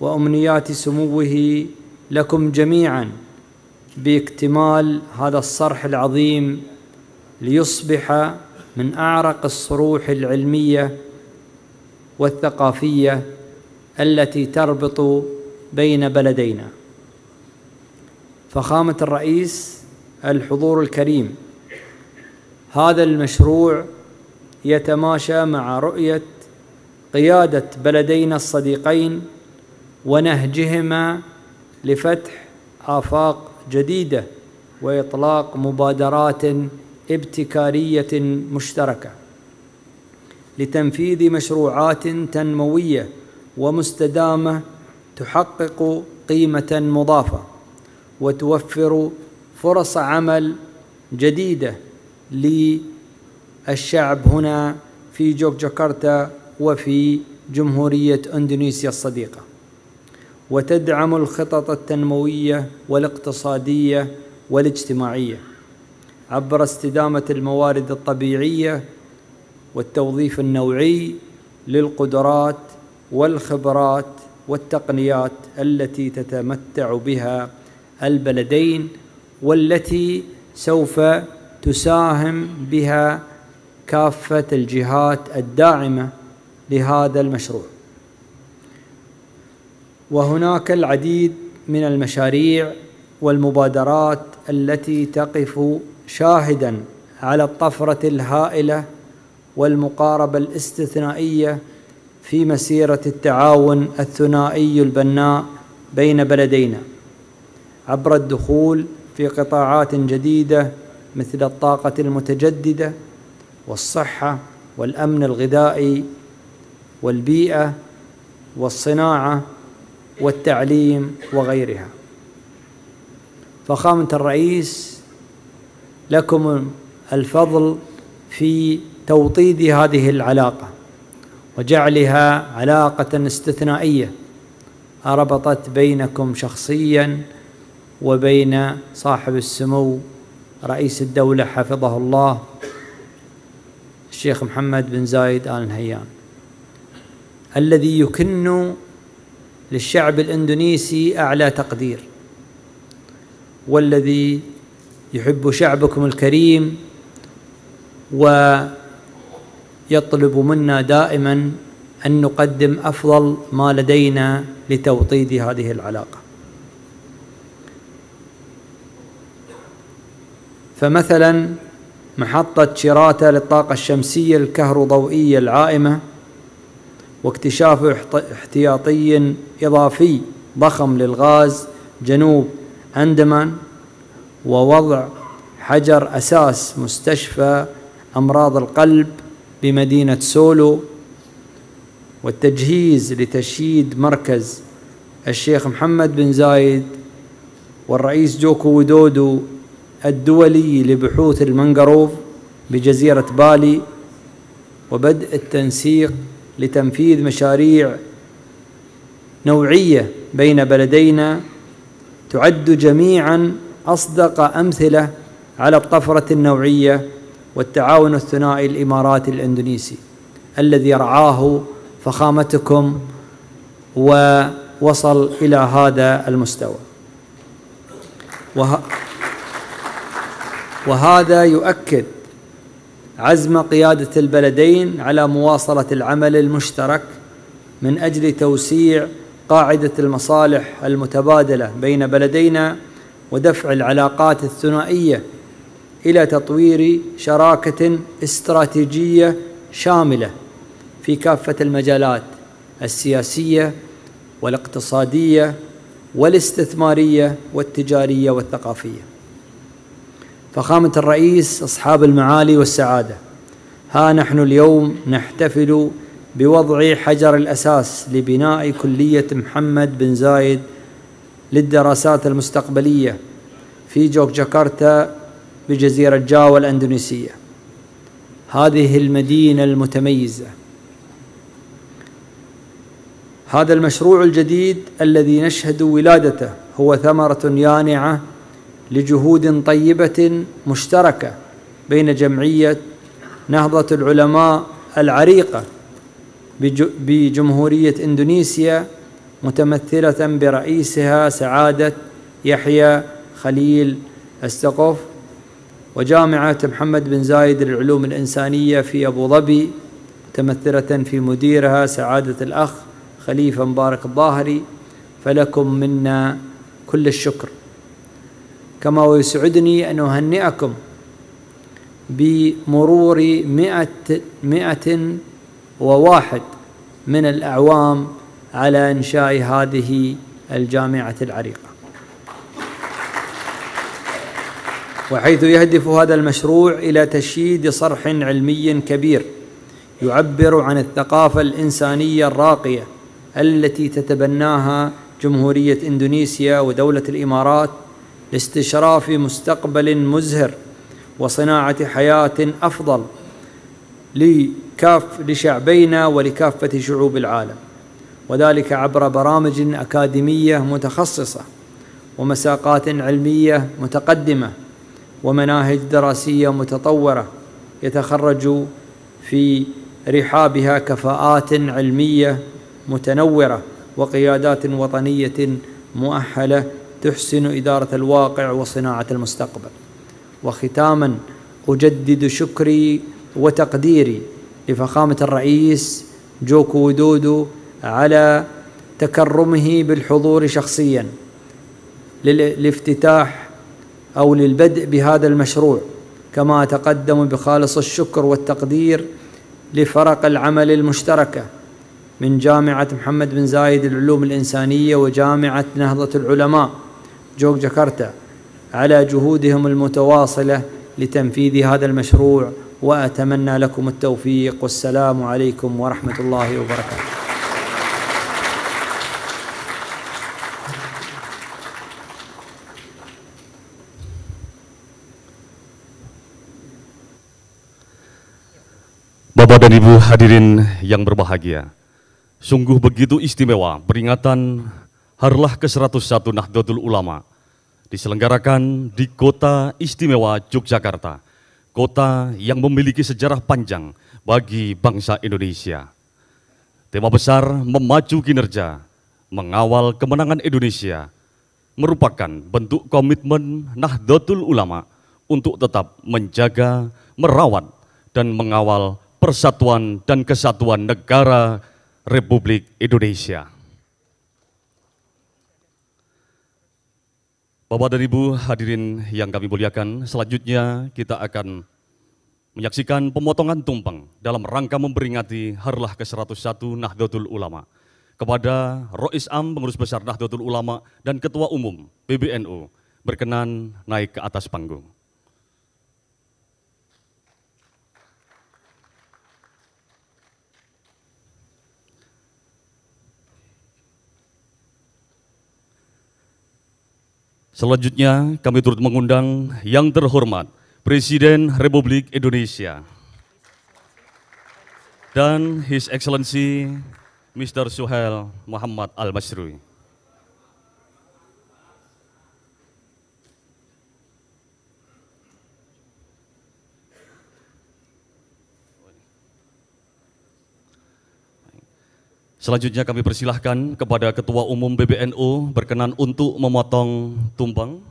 وأمنيات سموه لكم جميعا باكتمال هذا الصرح العظيم ليصبح من أعرق الصروح العلمية والثقافية التي تربط بين بلدينا فخامة الرئيس الحضور الكريم هذا المشروع يتماشى مع رؤية قيادة بلدينا الصديقين ونهجهما لفتح آفاق جديدة وإطلاق مبادرات ابتكارية مشتركة لتنفيذ مشروعات تنموية ومستدامة تحقق قيمة مضافة وتوفر فرص عمل جديدة للشعب هنا في جوك وفي جمهورية اندونيسيا الصديقة وتدعم الخطط التنموية والاقتصادية والاجتماعية عبر استدامة الموارد الطبيعية والتوظيف النوعي للقدرات والخبرات والتقنيات التي تتمتع بها البلدين والتي سوف تساهم بها كافة الجهات الداعمة لهذا المشروع وهناك العديد من المشاريع والمبادرات التي تقف شاهدا على الطفرة الهائلة والمقاربة الاستثنائية في مسيرة التعاون الثنائي البناء بين بلدينا عبر الدخول في قطاعات جديده مثل الطاقه المتجدده والصحه والامن الغذائي والبيئه والصناعه والتعليم وغيرها فخامه الرئيس لكم الفضل في توطيد هذه العلاقه وجعلها علاقه استثنائيه ربطت بينكم شخصيا وبين صاحب السمو رئيس الدولة حفظه الله الشيخ محمد بن زايد آل نهيان الذي يكن للشعب الإندونيسي أعلى تقدير والذي يحب شعبكم الكريم ويطلب منا دائما أن نقدم أفضل ما لدينا لتوطيد هذه العلاقة فمثلا محطة شيراتا للطاقة الشمسية الكهروضوئية العائمة واكتشاف احتياطي إضافي ضخم للغاز جنوب أندمان ووضع حجر أساس مستشفى أمراض القلب بمدينة سولو والتجهيز لتشييد مركز الشيخ محمد بن زايد والرئيس جوكو ودودو الدولي لبحوث المنغروف بجزيرة بالي وبدء التنسيق لتنفيذ مشاريع نوعية بين بلدينا تعد جميعا أصدق أمثلة على الطفرة النوعية والتعاون الثنائي الإماراتي الإندونيسي الذي رعاه فخامتكم ووصل إلى هذا المستوى وه... وهذا يؤكد عزم قيادة البلدين على مواصلة العمل المشترك من أجل توسيع قاعدة المصالح المتبادلة بين بلدينا ودفع العلاقات الثنائية إلى تطوير شراكة استراتيجية شاملة في كافة المجالات السياسية والاقتصادية والاستثمارية والتجارية والثقافية فخامة الرئيس أصحاب المعالي والسعادة ها نحن اليوم نحتفل بوضع حجر الأساس لبناء كلية محمد بن زايد للدراسات المستقبلية في جاكرتا بجزيرة جاوا الأندونيسية هذه المدينة المتميزة هذا المشروع الجديد الذي نشهد ولادته هو ثمرة يانعة لجهود طيبة مشتركة بين جمعية نهضة العلماء العريقة بجمهورية إندونيسيا متمثلة برئيسها سعادة يحيى خليل استقف وجامعة محمد بن زايد للعلوم الإنسانية في أبو ظبي متمثلة في مديرها سعادة الأخ خليفة مبارك الظاهري فلكم منا كل الشكر كما ويسعدني أن أهنئكم بمرور مئة, مئة وواحد من الأعوام على إنشاء هذه الجامعة العريقة وحيث يهدف هذا المشروع إلى تشييد صرح علمي كبير يعبر عن الثقافة الإنسانية الراقية التي تتبناها جمهورية إندونيسيا ودولة الإمارات لاستشراف مستقبل مزهر وصناعة حياة أفضل لكاف لشعبينا ولكافة شعوب العالم وذلك عبر برامج أكاديمية متخصصة ومساقات علمية متقدمة ومناهج دراسية متطورة يتخرج في رحابها كفاءات علمية متنورة وقيادات وطنية مؤهلة تحسن إدارة الواقع وصناعة المستقبل وختاما أجدد شكري وتقديري لفخامة الرئيس جوكو ودودو على تكرمه بالحضور شخصيا للافتتاح أو للبدء بهذا المشروع كما أتقدم بخالص الشكر والتقدير لفرق العمل المشتركة من جامعة محمد بن زايد للعلوم الإنسانية وجامعة نهضة العلماء جوك جاكرتا على جهودهم المتواصلة لتنفيذ هذا المشروع وأتمنى لكم التوفيق والسلام عليكم ورحمة الله وبركاته Bapak dan Ibu hadirin yang berbahagia, sungguh begitu istimewa peringatan Harlah ke-101 Nahdlatul Ulama diselenggarakan di kota istimewa Yogyakarta, kota yang memiliki sejarah panjang bagi bangsa Indonesia. Tema besar memacu Kinerja, Mengawal Kemenangan Indonesia merupakan bentuk komitmen Nahdlatul Ulama untuk tetap menjaga, merawat, dan mengawal persatuan dan kesatuan negara Republik Indonesia. Bapak dan Ibu hadirin yang kami muliakan, selanjutnya kita akan menyaksikan pemotongan tumpeng dalam rangka memperingati Harlah ke-101 Nahdlatul Ulama kepada Rois Am, Pengurus Besar Nahdlatul Ulama dan Ketua Umum PBNU berkenan naik ke atas panggung. Selanjutnya kami turut mengundang yang terhormat Presiden Republik Indonesia dan His Excellency Mr. Suhail Muhammad Al-Masrui. Selanjutnya kami persilahkan kepada Ketua Umum BBNU berkenan untuk memotong tumpeng.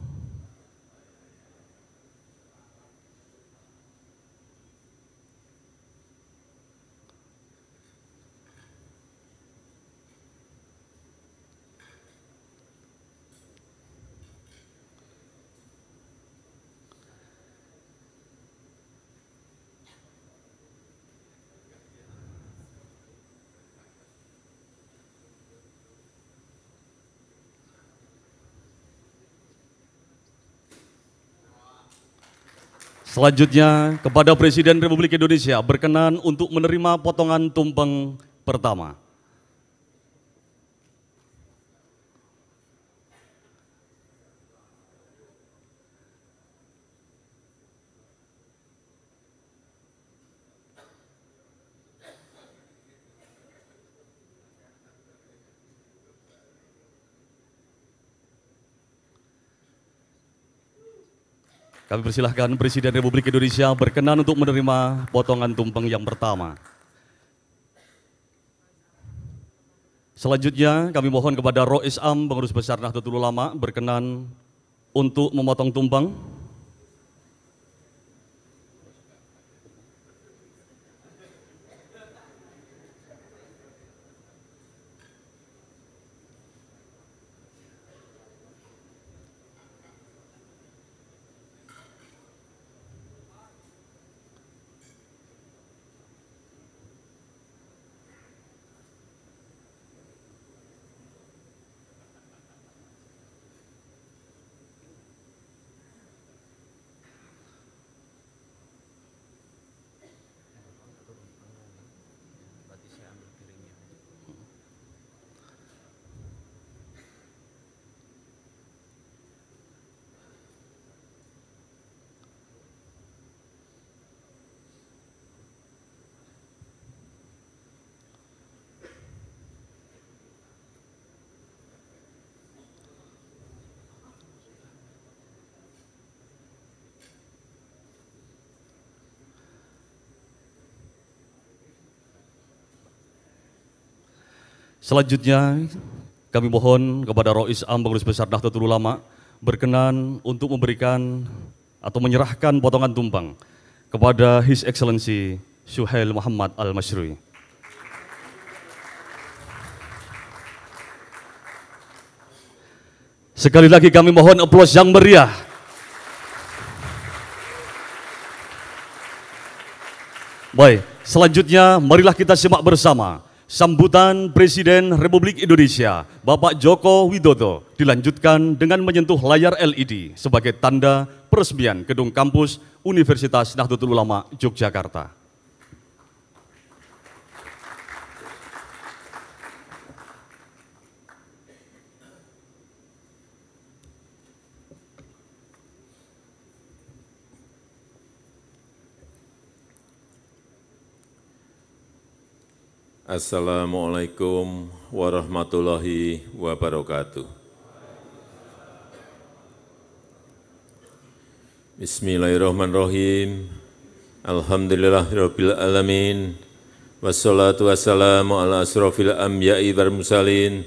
Selanjutnya kepada Presiden Republik Indonesia berkenan untuk menerima potongan tumpeng pertama. Kami persilahkan Presiden Republik Indonesia berkenan untuk menerima potongan tumpeng yang pertama. Selanjutnya kami mohon kepada Rois Am, Pengurus Besar Nahdlatul Ulama berkenan untuk memotong tumpeng. Selanjutnya kami mohon kepada Rois Am Pengurus Besar Nahdlatul Ulama berkenan untuk memberikan atau menyerahkan potongan tumpang kepada His Excellency Suhail Muhammad al Masyrui. Sekali lagi kami mohon aplaus yang meriah Baik, selanjutnya marilah kita simak bersama Sambutan Presiden Republik Indonesia, Bapak Joko Widodo, dilanjutkan dengan menyentuh layar LED sebagai tanda peresmian gedung kampus Universitas Nahdlatul Ulama Yogyakarta. Assalamu'alaikum warahmatullahi wabarakatuh. Bismillahirrahmanirrahim. Alhamdulillahirabbil alamin. Wassalatu wassalamu ala asrofil anbiya'i wal mursalin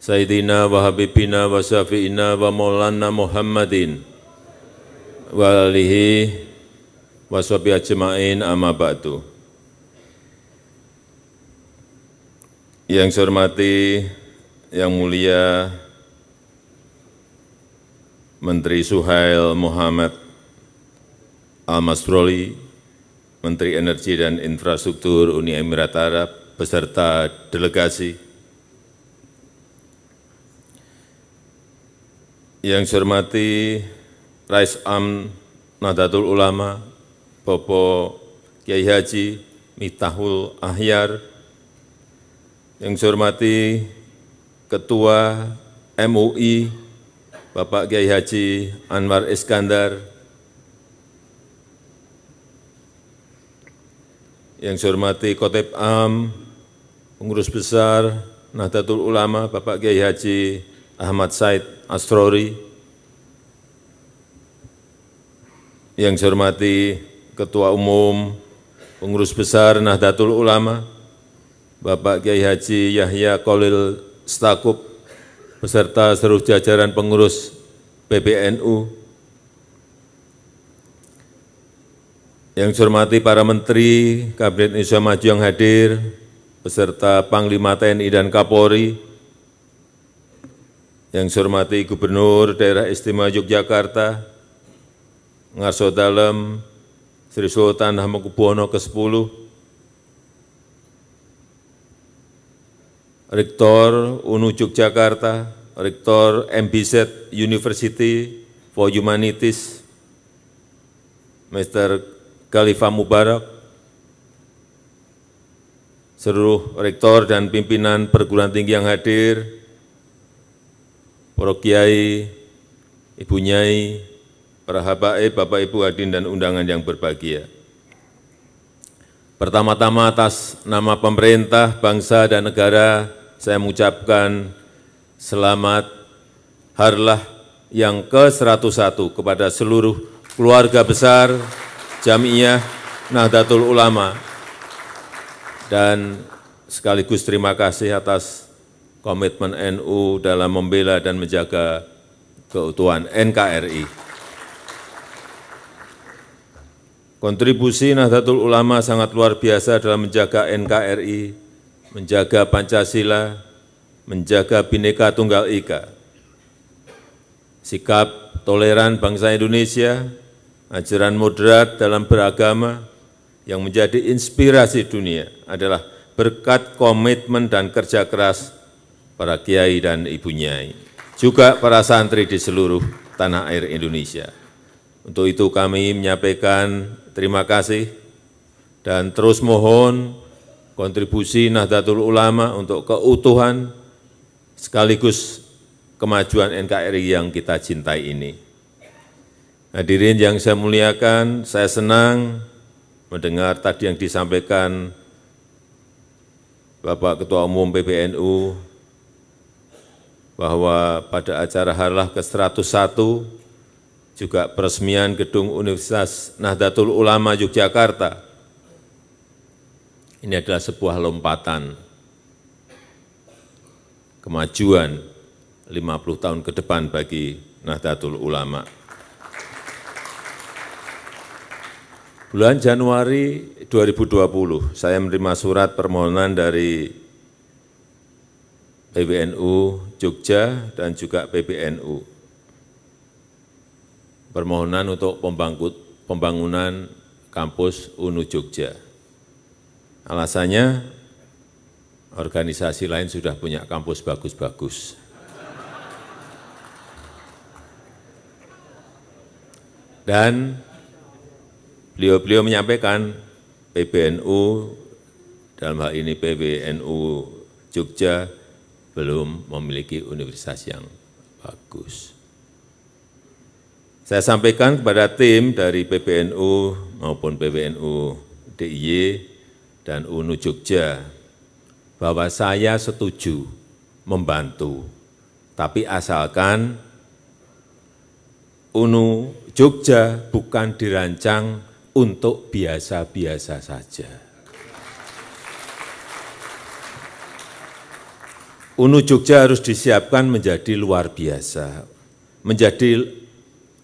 Sayyidina wa habibina wa syafi'ina wa maulana Muhammadin Wa alihi wa sahbihi ajma'in amma ba'du. Yang saya hormati, Yang Mulia Menteri Suhail Muhammad Al-Masroli, Menteri Energi dan Infrastruktur Uni Emirat Arab, beserta delegasi. Yang saya hormati, Rais Am Nadatul Ulama, Bapak Kiai Haji Mitahul Ahyar, yang saya hormati Ketua MUI Bapak Kiai Haji Anwar Iskandar, yang saya hormati Kotep Am, Pengurus Besar Nahdlatul Ulama Bapak Kiai Haji Ahmad Said Astrori, yang saya hormati Ketua Umum Pengurus Besar Nahdlatul Ulama Bapak Kiai Haji Yahya Kolil Stakup, beserta seluruh jajaran pengurus PBNU, yang saya hormati para Menteri, Kabinet Indonesia Maju yang hadir, beserta Panglima TNI dan Kapolri, yang saya hormati Gubernur Daerah Istimewa Yogyakarta, Ngarso Dalem, Sri Sultan Hamengkubuwono ke-10, Rektor UNU Yogyakarta, Rektor MBZ University for Humanities, Mr. Khalifah Mubarak, seluruh rektor dan pimpinan perguruan tinggi yang hadir, para kiai, ibu nyai, para habaib, bapak ibu hadirin dan undangan yang berbahagia. Pertama-tama atas nama pemerintah, bangsa, dan negara, saya mengucapkan selamat harlah yang ke-101 kepada seluruh keluarga besar Jamiah Nahdlatul Ulama. Dan sekaligus terima kasih atas komitmen NU dalam membela dan menjaga keutuhan NKRI. Kontribusi Nahdlatul Ulama sangat luar biasa dalam menjaga NKRI, menjaga Pancasila, menjaga Bhinneka Tunggal Ika. Sikap toleran bangsa Indonesia, ajaran moderat dalam beragama yang menjadi inspirasi dunia adalah berkat komitmen dan kerja keras para kiai dan ibu nyai, juga para santri di seluruh tanah air Indonesia. Untuk itu kami menyampaikan terima kasih dan terus mohon kontribusi Nahdlatul Ulama untuk keutuhan sekaligus kemajuan NKRI yang kita cintai ini. Hadirin yang saya muliakan, saya senang mendengar tadi yang disampaikan Bapak Ketua Umum PBNU bahwa pada acara Harlah ke-101 juga peresmian gedung Universitas Nahdlatul Ulama Yogyakarta. Ini adalah sebuah lompatan kemajuan 50 tahun ke depan bagi Nahdlatul Ulama. Bulan Januari 2020, saya menerima surat permohonan dari PBNU Jogja dan juga PBNU permohonan untuk pembangunan kampus UNU Jogja. Alasannya organisasi lain sudah punya kampus bagus-bagus. Dan beliau-beliau menyampaikan PBNU dalam hal ini PBNU Jogja belum memiliki universitas yang bagus. Saya sampaikan kepada tim dari PBNU maupun PBNU DIY dan UNU Jogja bahwa saya setuju membantu, tapi asalkan UNU Jogja bukan dirancang untuk biasa-biasa saja. UNU Jogja harus disiapkan menjadi luar biasa, menjadi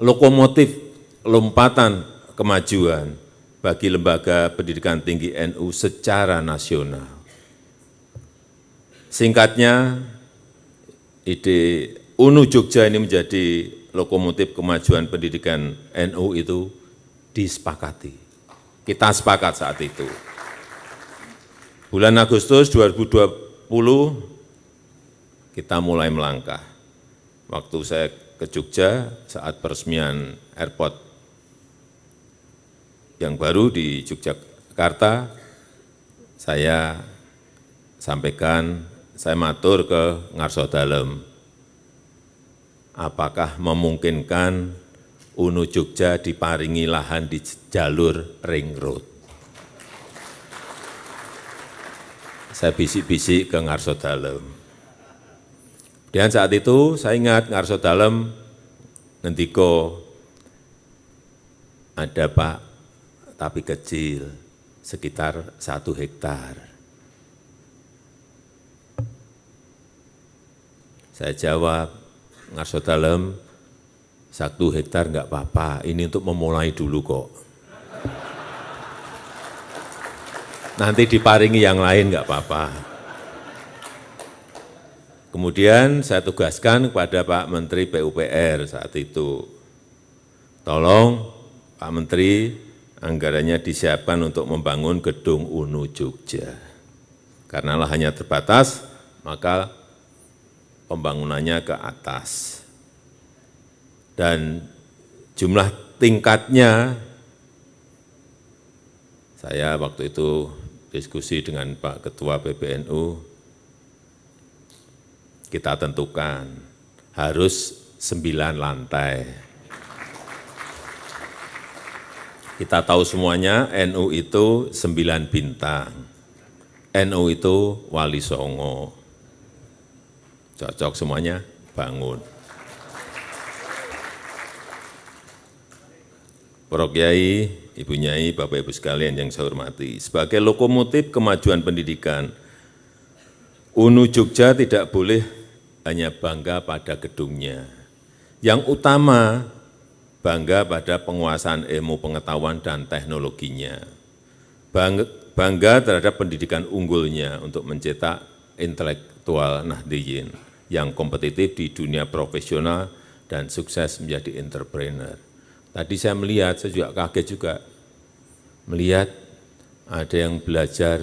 lokomotif lompatan kemajuan bagi lembaga pendidikan tinggi NU secara nasional. Singkatnya, ide UNU Jogja ini menjadi lokomotif kemajuan pendidikan NU itu disepakati. Kita sepakat saat itu. Bulan Agustus 2020, kita mulai melangkah. Waktu saya ke Jogja saat peresmian airport yang baru di Yogyakarta, saya sampaikan, saya matur ke Ngarso Dalem, apakah memungkinkan UNU Jogja diparingi lahan di jalur ring road. Saya bisik-bisik ke Ngarso Dalem. Dan saat itu saya ingat Ngarso Dalem ngendiko ada Pak tapi kecil sekitar satu hektar. Saya jawab, Ngarso Dalem, satu hektar enggak apa-apa, ini untuk memulai dulu kok. Nanti diparingi yang lain enggak apa-apa. Kemudian saya tugaskan kepada Pak Menteri PUPR saat itu, tolong Pak Menteri anggarannya disiapkan untuk membangun gedung UNU Jogja. Karena lahannya terbatas, maka pembangunannya ke atas. Dan jumlah tingkatnya, saya waktu itu diskusi dengan Pak Ketua PBNU, kita tentukan harus sembilan lantai. Kita tahu semuanya NU itu sembilan bintang, NU itu wali songo. Cocok semuanya, bangun. Prof. Kiai, Ibu Nyai, Bapak Ibu sekalian yang saya hormati, sebagai lokomotif kemajuan pendidikan, UNU Jogja tidak boleh hanya bangga pada gedungnya. Yang utama, bangga pada penguasaan ilmu pengetahuan dan teknologinya. Bangga terhadap pendidikan unggulnya untuk mencetak intelektual nahdiyin yang kompetitif di dunia profesional dan sukses menjadi entrepreneur. Tadi saya melihat, saya juga kaget juga, melihat ada yang belajar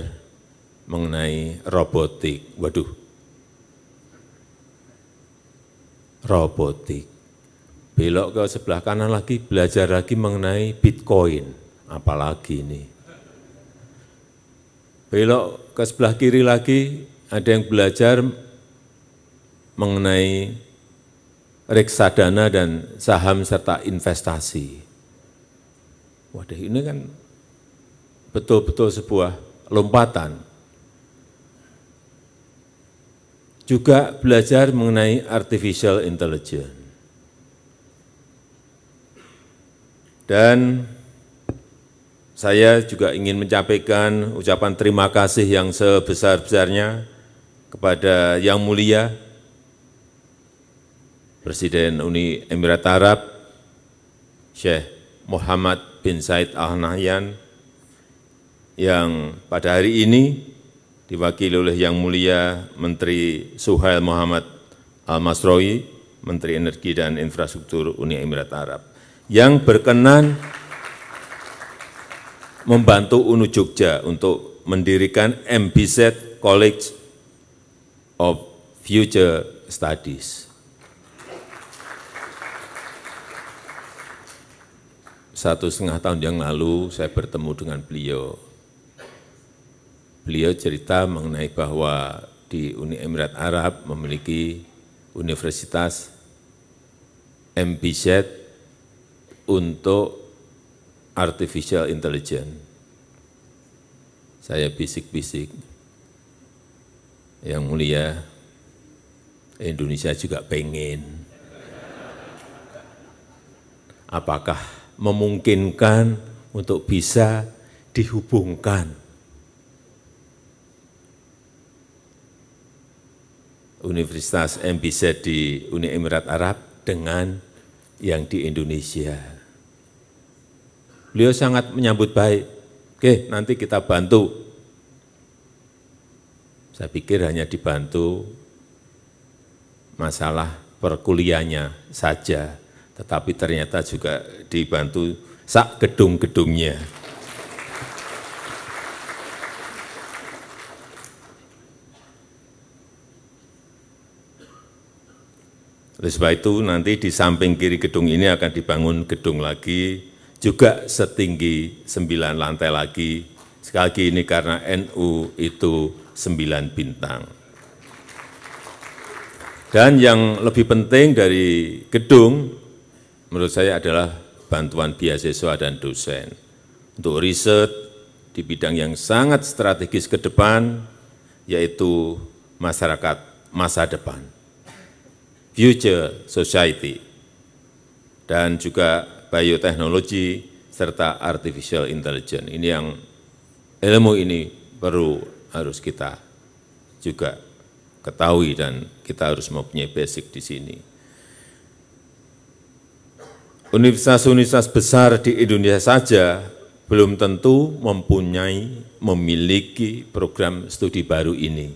mengenai robotik. Waduh, robotik. Belok ke sebelah kanan lagi, belajar lagi mengenai Bitcoin, apalagi ini. Belok ke sebelah kiri lagi, ada yang belajar mengenai reksadana dan saham serta investasi. Waduh, ini kan betul-betul sebuah lompatan juga belajar mengenai artificial intelligence. Dan saya juga ingin mencapaikan ucapan terima kasih yang sebesar-besarnya kepada Yang Mulia Presiden Uni Emirat Arab Syekh Muhammad bin Said Al Nahyan yang pada hari ini diwakili oleh Yang Mulia Menteri Suhail Muhammad al Masroi, Menteri Energi dan Infrastruktur Uni Emirat Arab, yang berkenan membantu UNU Jogja untuk mendirikan MBZ College of Future Studies. Satu setengah tahun yang lalu saya bertemu dengan beliau beliau cerita mengenai bahwa di Uni Emirat Arab memiliki universitas MBZ untuk artificial intelligence. Saya bisik-bisik, yang mulia, Indonesia juga pengen. Apakah memungkinkan untuk bisa dihubungkan Universitas MBZ di Uni Emirat Arab dengan yang di Indonesia. Beliau sangat menyambut baik. Oke, nanti kita bantu. Saya pikir hanya dibantu masalah perkuliahnya saja, tetapi ternyata juga dibantu sak gedung-gedungnya. Oleh sebab itu nanti di samping kiri gedung ini akan dibangun gedung lagi, juga setinggi sembilan lantai lagi. Sekali lagi ini karena NU itu sembilan bintang. Dan yang lebih penting dari gedung, menurut saya adalah bantuan beasiswa dan dosen. Untuk riset di bidang yang sangat strategis ke depan, yaitu masyarakat masa depan. Future Society, dan juga bioteknologi serta artificial intelligence. Ini yang ilmu ini perlu harus kita juga ketahui dan kita harus mempunyai basic di sini. Universitas-universitas besar di Indonesia saja belum tentu mempunyai, memiliki program studi baru ini.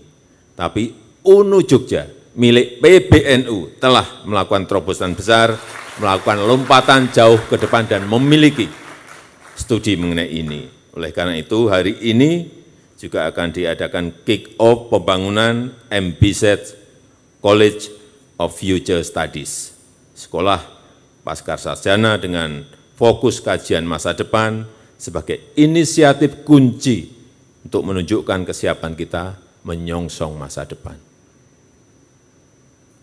Tapi UNU Jogja milik PBNU telah melakukan terobosan besar, melakukan lompatan jauh ke depan dan memiliki studi mengenai ini. Oleh karena itu, hari ini juga akan diadakan kick-off pembangunan MBZ College of Future Studies, sekolah pasca sarjana dengan fokus kajian masa depan sebagai inisiatif kunci untuk menunjukkan kesiapan kita menyongsong masa depan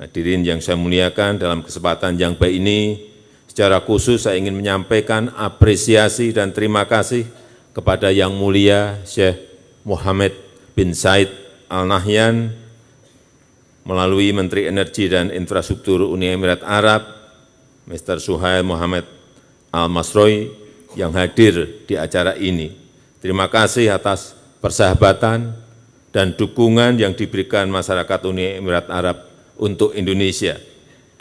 hadirin yang saya muliakan dalam kesempatan yang baik ini, secara khusus saya ingin menyampaikan apresiasi dan terima kasih kepada Yang Mulia Syekh Muhammad bin Said Al Nahyan melalui Menteri Energi dan Infrastruktur Uni Emirat Arab, Mr. Suhail Muhammad Al Masroi yang hadir di acara ini. Terima kasih atas persahabatan dan dukungan yang diberikan masyarakat Uni Emirat Arab untuk Indonesia.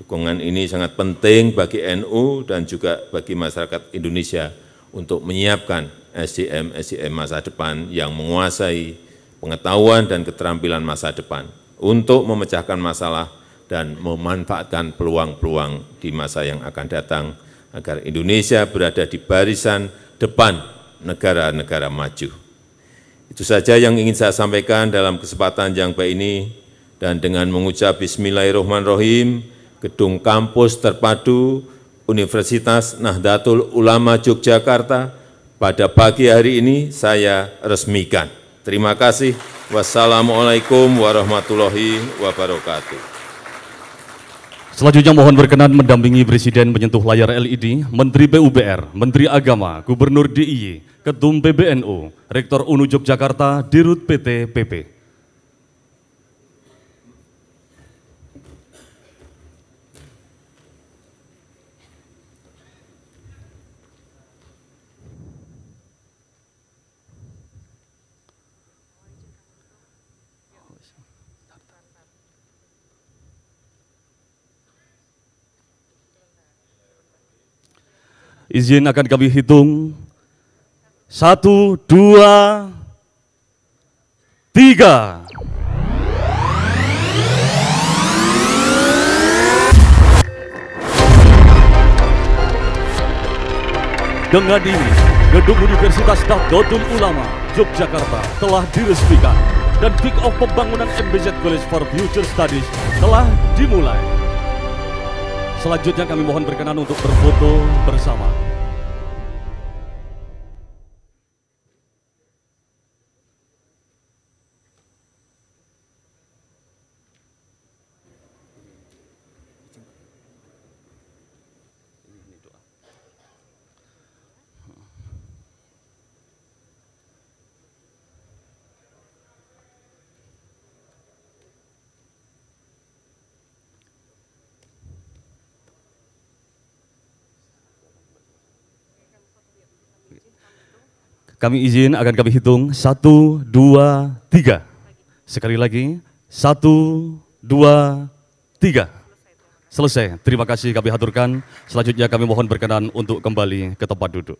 Dukungan ini sangat penting bagi NU dan juga bagi masyarakat Indonesia untuk menyiapkan SDM-SDM masa depan yang menguasai pengetahuan dan keterampilan masa depan untuk memecahkan masalah dan memanfaatkan peluang-peluang di masa yang akan datang agar Indonesia berada di barisan depan negara-negara maju. Itu saja yang ingin saya sampaikan dalam kesempatan yang baik ini dan dengan mengucap Bismillahirrahmanirrahim, gedung kampus terpadu Universitas Nahdlatul Ulama Yogyakarta pada pagi hari ini saya resmikan. Terima kasih. Wassalamualaikum warahmatullahi wabarakatuh. Selanjutnya mohon berkenan mendampingi Presiden menyentuh layar LED, Menteri PUBR, Menteri Agama, Gubernur DIY, Ketum PBNU, Rektor UNU Yogyakarta, Dirut PT PP. Izin akan kami hitung. Satu, dua, tiga. Dengan ini, Gedung Universitas Nahdlatul Ulama Yogyakarta telah diresmikan dan kick-off pembangunan MBZ College for Future Studies telah dimulai. Selanjutnya kami mohon berkenan untuk berfoto bersama. Kami izin akan kami hitung. Satu, dua, tiga. Sekali lagi. Satu, dua, tiga. Selesai. Terima kasih kami haturkan. Selanjutnya kami mohon berkenan untuk kembali ke tempat duduk.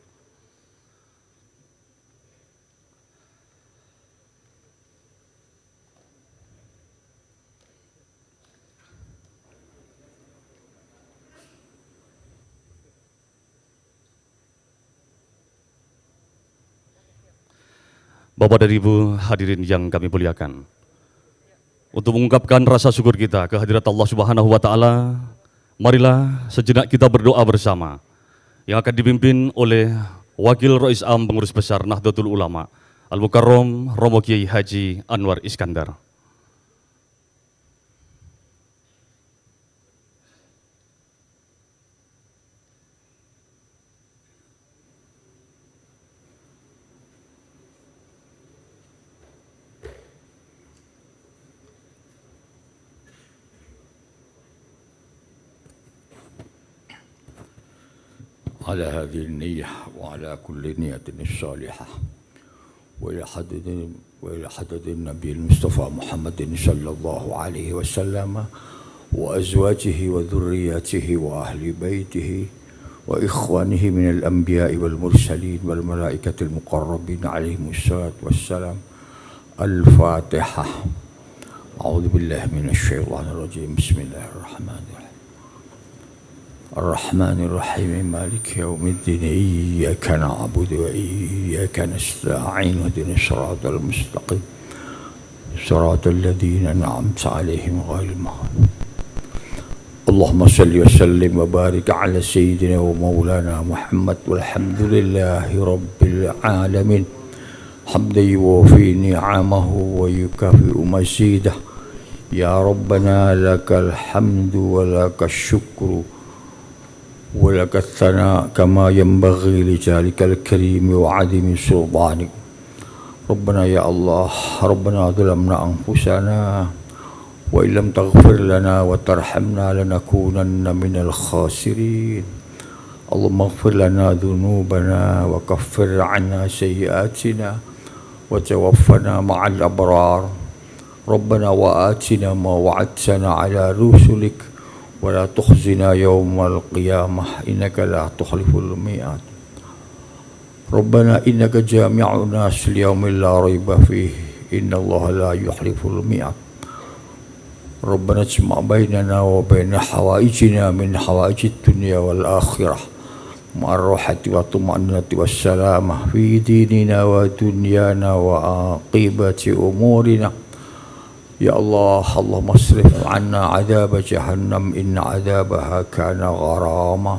Bapak dan Ibu hadirin yang kami muliakan. Untuk mengungkapkan rasa syukur kita kehadirat Allah Subhanahu wa taala, marilah sejenak kita berdoa bersama yang akan dipimpin oleh Wakil Rois Am Pengurus Besar Nahdlatul Ulama, al mukarrom Romo Kiai Haji Anwar Iskandar. على هذه النية وعلى كل نية الصالحة وإلى حدد وإلى حدد النبي المصطفى محمد صلى الله عليه وسلم وأزواجه وذرياته وأهل بيته وإخوانه من الأنبياء والمرسلين والملائكة المقربين عليهم الصلاة والسلام الفاتحة أعوذ بالله من الشيطان الرجيم بسم الله الرحمن الرحيم الرحمن الرحيم مالك يوم الدين إياك نعبد وإياك نستعين اهدنا الصراط المستقيم صراط الذين أنعمت عليهم غير المغضوب اللهم صل وسلم وبارك على سيدنا ومولانا محمد والحمد لله رب العالمين حمدا يوفي نعمه ويكافئ مزيده يا ربنا لك الحمد ولك الشكر ولك الثناء كما ينبغي لجلالك الكريم وعدم سلطانك ربنا يا الله ربنا ظلمنا أنفسنا وإن لم تغفر لنا وترحمنا لنكونن من الخاسرين اللهم اغفر لنا ذنوبنا وكفر عنا سيئاتنا وتوفنا مع الأبرار ربنا وآتنا ما وعدتنا على رسلك ولا تخزنا يوم القيامة إنك لا تخلف الميعاد ربنا إنك جامع الناس ليوم لا ريب فيه إن الله لا يخلف الميعاد ربنا اجمع بيننا وبين حوائجنا من حوائج الدنيا والآخرة مع الراحة والطمأنينة والسلامة في ديننا ودنيانا وعاقبة أمورنا يا الله اللهم اصرف عنا عذاب جهنم إن عذابها كان غراما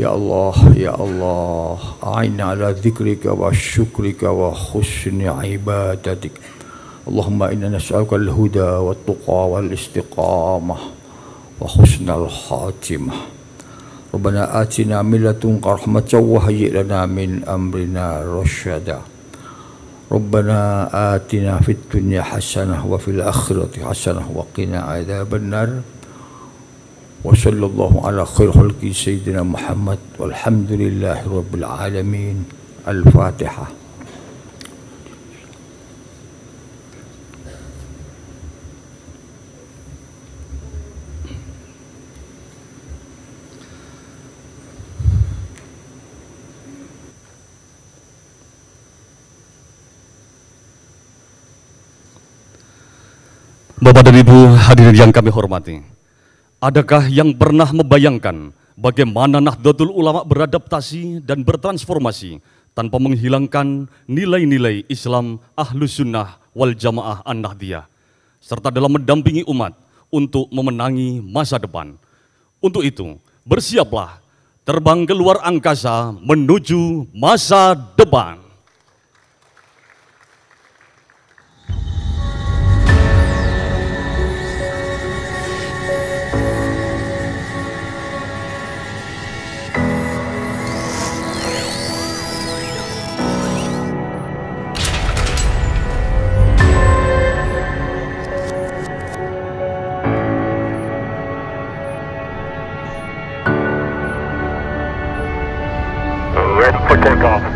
يا الله يا الله أعنا على ذكرك وشكرك وحسن عبادتك اللهم إنا نسألك الهدى والتقى والاستقامة وحسن الخاتمة ربنا آتنا من لدنك رحمة وهيئ لنا من أمرنا رشدا ربنا آتنا في الدنيا حسنة وفي الآخرة حسنة وقنا عذاب النار وصلى الله على خير خلق سيدنا محمد والحمد لله رب العالمين الفاتحه dan Ibu hadirin yang kami hormati, adakah yang pernah membayangkan bagaimana Nahdlatul Ulama beradaptasi dan bertransformasi tanpa menghilangkan nilai-nilai Islam Ahlu Sunnah wal Jamaah An-Nahdiyah, serta dalam mendampingi umat untuk memenangi masa depan. Untuk itu, bersiaplah terbang keluar angkasa menuju masa depan. for takeoff.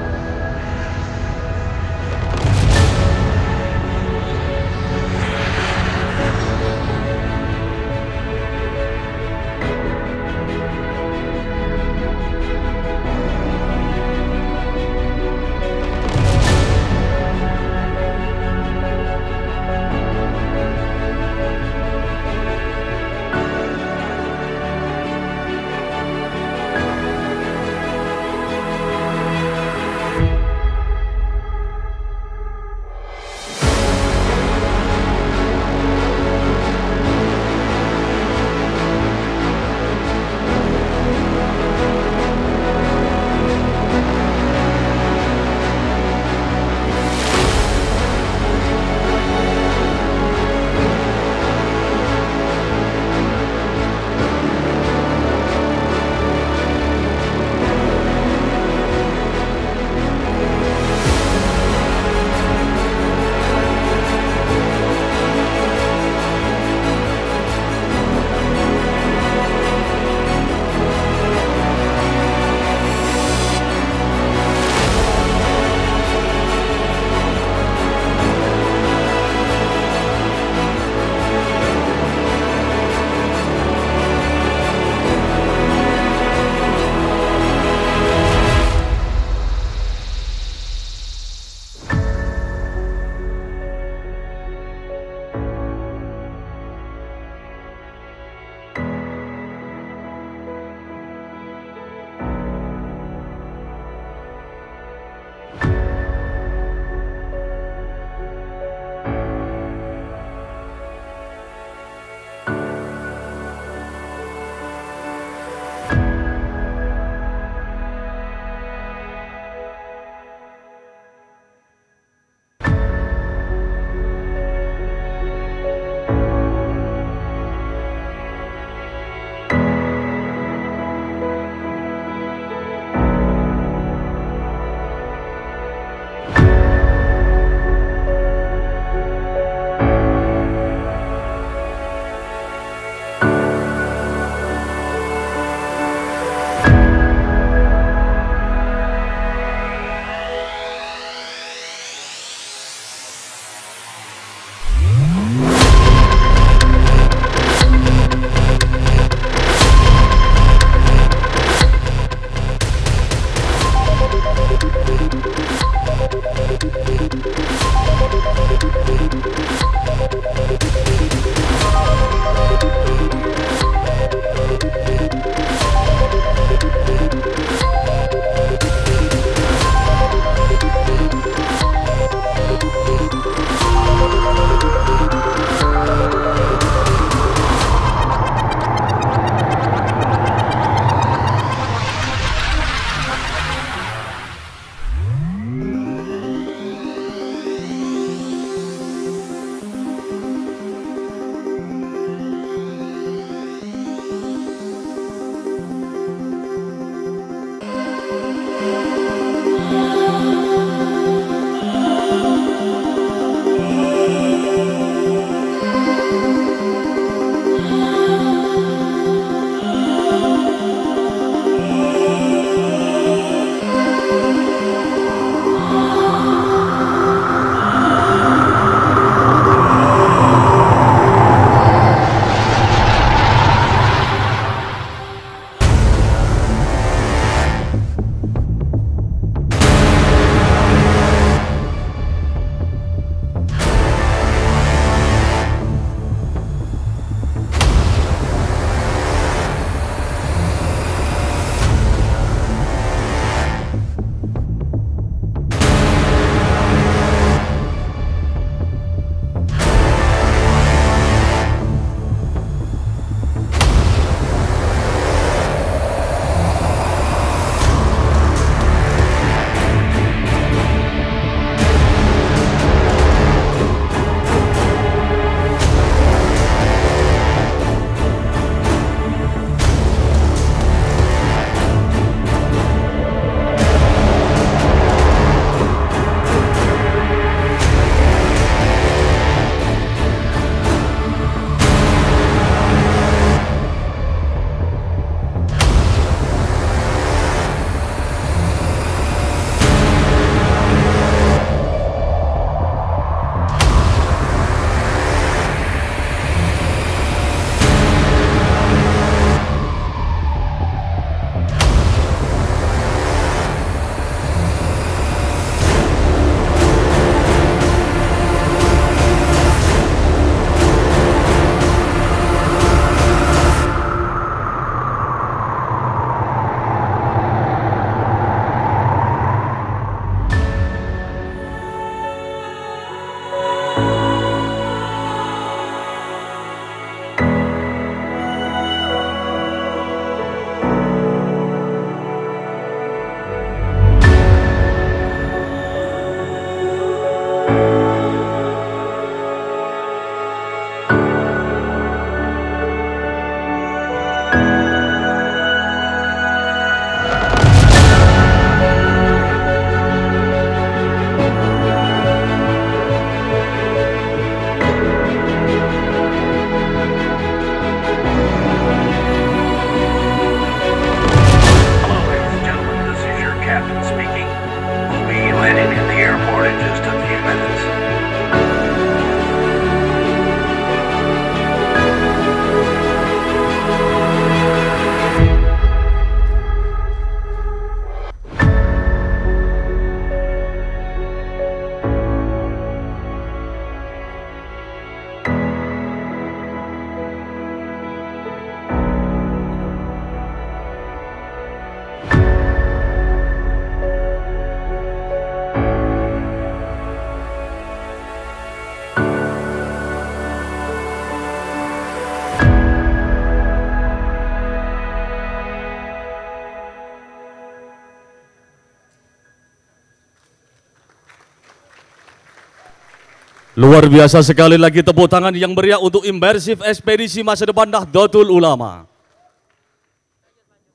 Luar biasa sekali lagi tepuk tangan yang meriah untuk imersif ekspedisi masa depan Nahdlatul Ulama.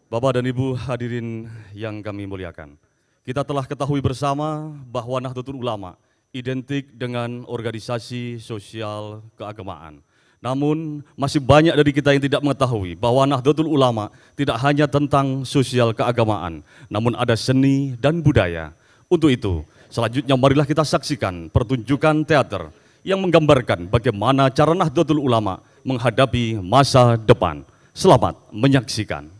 Bapak dan Ibu hadirin yang kami muliakan. Kita telah ketahui bersama bahwa Nahdlatul Ulama identik dengan organisasi sosial keagamaan. Namun masih banyak dari kita yang tidak mengetahui bahwa Nahdlatul Ulama tidak hanya tentang sosial keagamaan, namun ada seni dan budaya. Untuk itu, Selanjutnya marilah kita saksikan pertunjukan teater yang menggambarkan bagaimana cara Nahdlatul Ulama menghadapi masa depan. Selamat menyaksikan.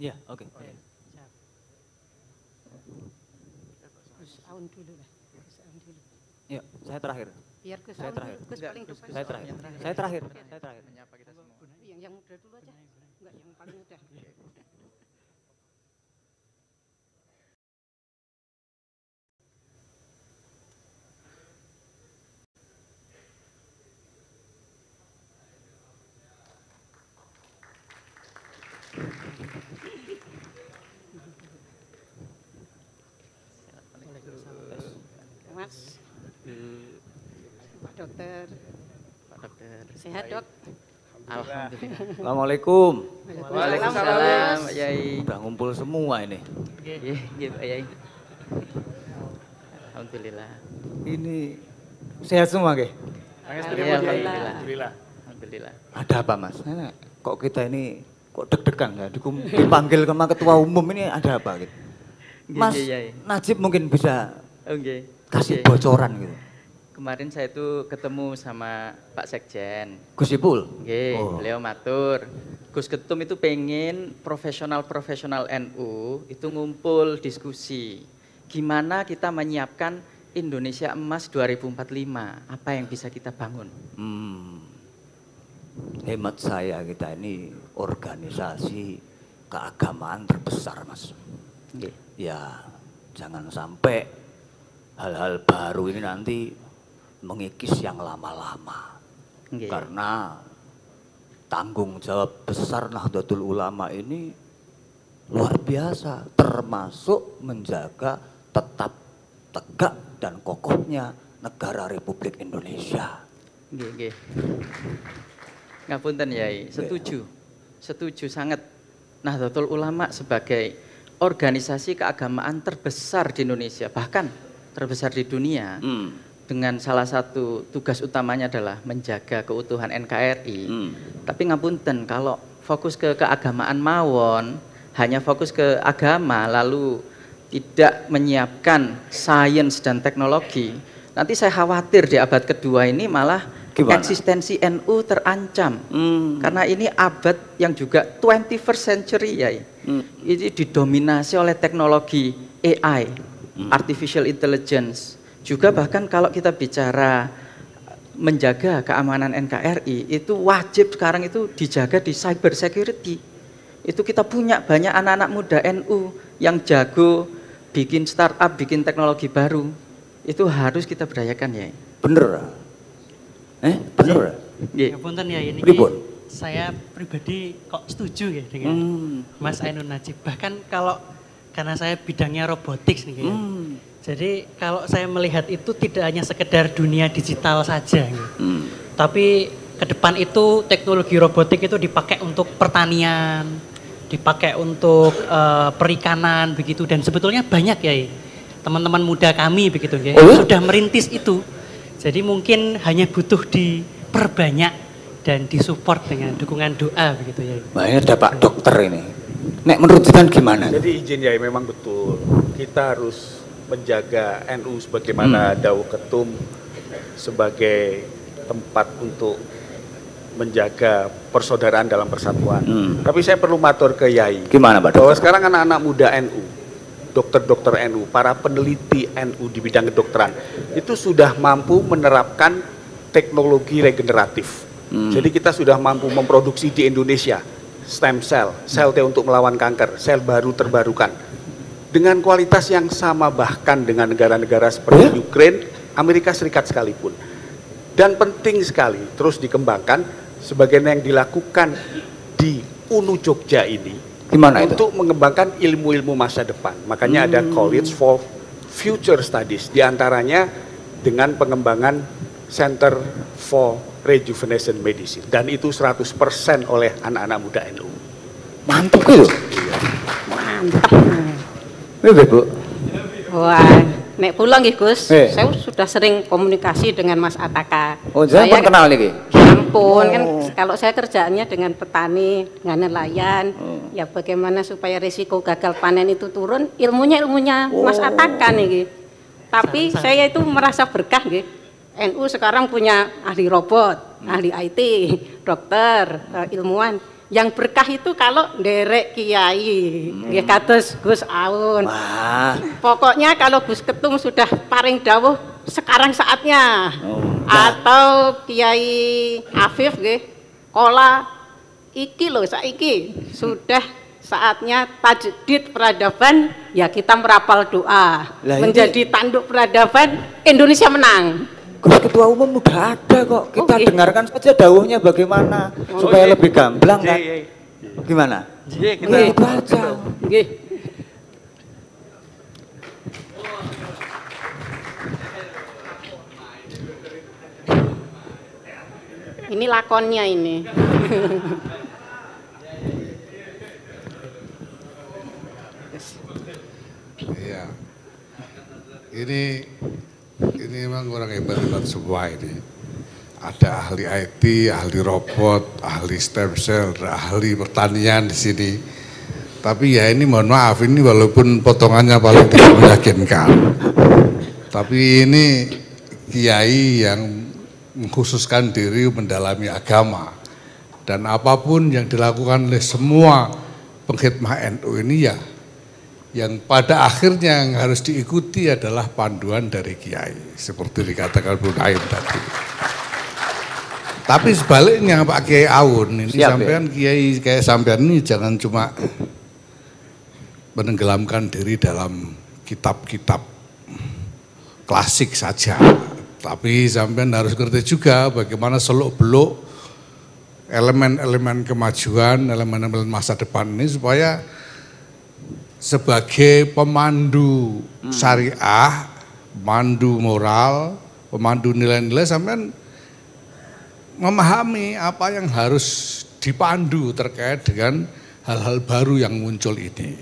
Ya, oke. Okay. Oh, iya. Saun dulu lah. Ya, saya terakhir. Biar ke saya terakhir. Ke paling depan. Saya oh, terakhir. Saya terakhir. Saya terakhir. Menyapa kita semua. Yang yang muda dulu aja. Enggak yang paling muda. Sehat dok? Assalamualaikum. Waalaikumsalam Pak Yai. ngumpul semua ini. Iya, iya, Pak Yai. Alhamdulillah. Ini sehat semua Ge? Alhamdulillah. Alhamdulillah. Alhamdulillah. Ada apa Mas? Kok kita ini kok deg-degan ya? Dipanggil sama ketua umum ini ada apa gitu? Mas Najib mungkin bisa oh, kasih bocoran gitu kemarin saya itu ketemu sama Pak Sekjen. Gus Ipul? Oke, oh. beliau matur. Gus Ketum itu pengen profesional-profesional NU itu ngumpul diskusi. Gimana kita menyiapkan Indonesia Emas 2045? Apa yang bisa kita bangun? Hmm. Hemat saya kita ini organisasi keagamaan terbesar, Mas. Okay. Ya, jangan sampai hal-hal baru ini nanti mengikis yang lama-lama. Okay. Karena tanggung jawab besar Nahdlatul Ulama ini luar biasa, termasuk menjaga tetap tegak dan kokohnya negara Republik Indonesia. Okay, okay. Ngapunten Yai, setuju. Setuju sangat. Nahdlatul Ulama sebagai organisasi keagamaan terbesar di Indonesia, bahkan terbesar di dunia. Hmm dengan salah satu tugas utamanya adalah menjaga keutuhan NKRI. Hmm. Tapi ngapunten kalau fokus ke keagamaan mawon, hanya fokus ke agama lalu tidak menyiapkan sains dan teknologi, nanti saya khawatir di abad kedua ini malah Gimana? eksistensi NU terancam. Hmm. Karena ini abad yang juga 21st century ya. Hmm. Ini didominasi oleh teknologi AI, hmm. artificial intelligence juga bahkan kalau kita bicara eh, menjaga keamanan NKRI itu wajib sekarang itu dijaga di cyber security. Itu kita punya banyak anak-anak muda NU yang jago bikin startup, bikin teknologi baru. Itu harus kita berdayakan ya. Bener. Ah? Eh, bener. Ah? Iya. Ya, punten ya ini. Pribon. Saya pribadi kok setuju ya dengan hmm. Mas Ainun Najib. Bahkan kalau karena saya bidangnya robotik nih. Ya. Jadi kalau saya melihat itu tidak hanya sekedar dunia digital saja, gitu. hmm. tapi ke depan itu teknologi robotik itu dipakai untuk pertanian, dipakai untuk uh, perikanan begitu dan sebetulnya banyak ya teman-teman muda kami begitu ya oh? Iya? sudah merintis itu. Jadi mungkin hanya butuh diperbanyak dan disupport dengan dukungan doa begitu ya. Nah, ini ada Pak Dokter ini. Nek menurut Jitan gimana? Jadi izin ya memang betul kita harus menjaga NU sebagaimana hmm. Dau Ketum sebagai tempat untuk menjaga persaudaraan dalam persatuan. Hmm. Tapi saya perlu matur ke Yai. Gimana, Pak? Bahwa sekarang anak-anak muda NU, dokter-dokter NU, para peneliti NU di bidang kedokteran itu sudah mampu menerapkan teknologi regeneratif. Hmm. Jadi kita sudah mampu memproduksi di Indonesia stem cell, sel T untuk melawan kanker, sel baru terbarukan dengan kualitas yang sama bahkan dengan negara-negara seperti yeah. Ukraine, Amerika Serikat sekalipun. Dan penting sekali terus dikembangkan sebagian yang dilakukan di UNU Jogja ini Gimana untuk mengembangkan ilmu-ilmu masa depan. Makanya hmm. ada College for Future Studies diantaranya dengan pengembangan Center for Rejuvenation Medicine dan itu 100% oleh anak-anak muda NU. Mantap itu. Iya. Mantap. Ini iya, deh, Bu. Wah, nek pulang nggih, Gus. Iya. Saya sudah sering komunikasi dengan Mas Ataka. Oh, saya pun kenal niki. Ya ampun, kan oh. kan kalau saya kerjaannya dengan petani, dengan nelayan, oh. ya bagaimana supaya risiko gagal panen itu turun, ilmunya ilmunya oh. Mas Ataka niki. Tapi Sampai. saya itu merasa berkah nggih. NU sekarang punya ahli robot, ahli IT, dokter, eh, ilmuwan yang berkah itu kalau derek kiai hmm. ya kados Gus Aun Wah. pokoknya kalau Gus Ketum sudah paring dawuh sekarang saatnya oh, atau Kiai Afif nggih kola iki loh saiki sudah saatnya tajdid peradaban ya kita merapal doa lah, menjadi tanduk peradaban Indonesia menang Gus Ketua Umum udah ada kok. Kita okay. Oh, iya. dengarkan saja dawuhnya bagaimana oh, supaya okay. Iya. lebih gamblang iya, kan. Gimana? Yeah, kita baca. Okay. Ini lakonnya ini. Iya. Ini ini memang orang hebat-hebat semua ini. Ada ahli IT, ahli robot, ahli stem cell, ahli pertanian di sini. Tapi ya ini mohon maaf, ini walaupun potongannya paling tidak meyakinkan. Tapi ini kiai yang mengkhususkan diri mendalami agama. Dan apapun yang dilakukan oleh semua pengkhidmat NU ini ya yang pada akhirnya yang harus diikuti adalah panduan dari kiai seperti dikatakan Bu Naim tadi. Tapi sebaliknya Pak Kiai Aun ini Siap, ya. sampean ya? kiai kayak sampean ini jangan cuma menenggelamkan diri dalam kitab-kitab klasik saja. Tapi sampean harus ngerti juga bagaimana seluk-beluk elemen-elemen kemajuan, elemen-elemen masa depan ini supaya sebagai pemandu hmm. syariah, pemandu moral, pemandu nilai-nilai sampean memahami apa yang harus dipandu terkait dengan hal-hal baru yang muncul ini.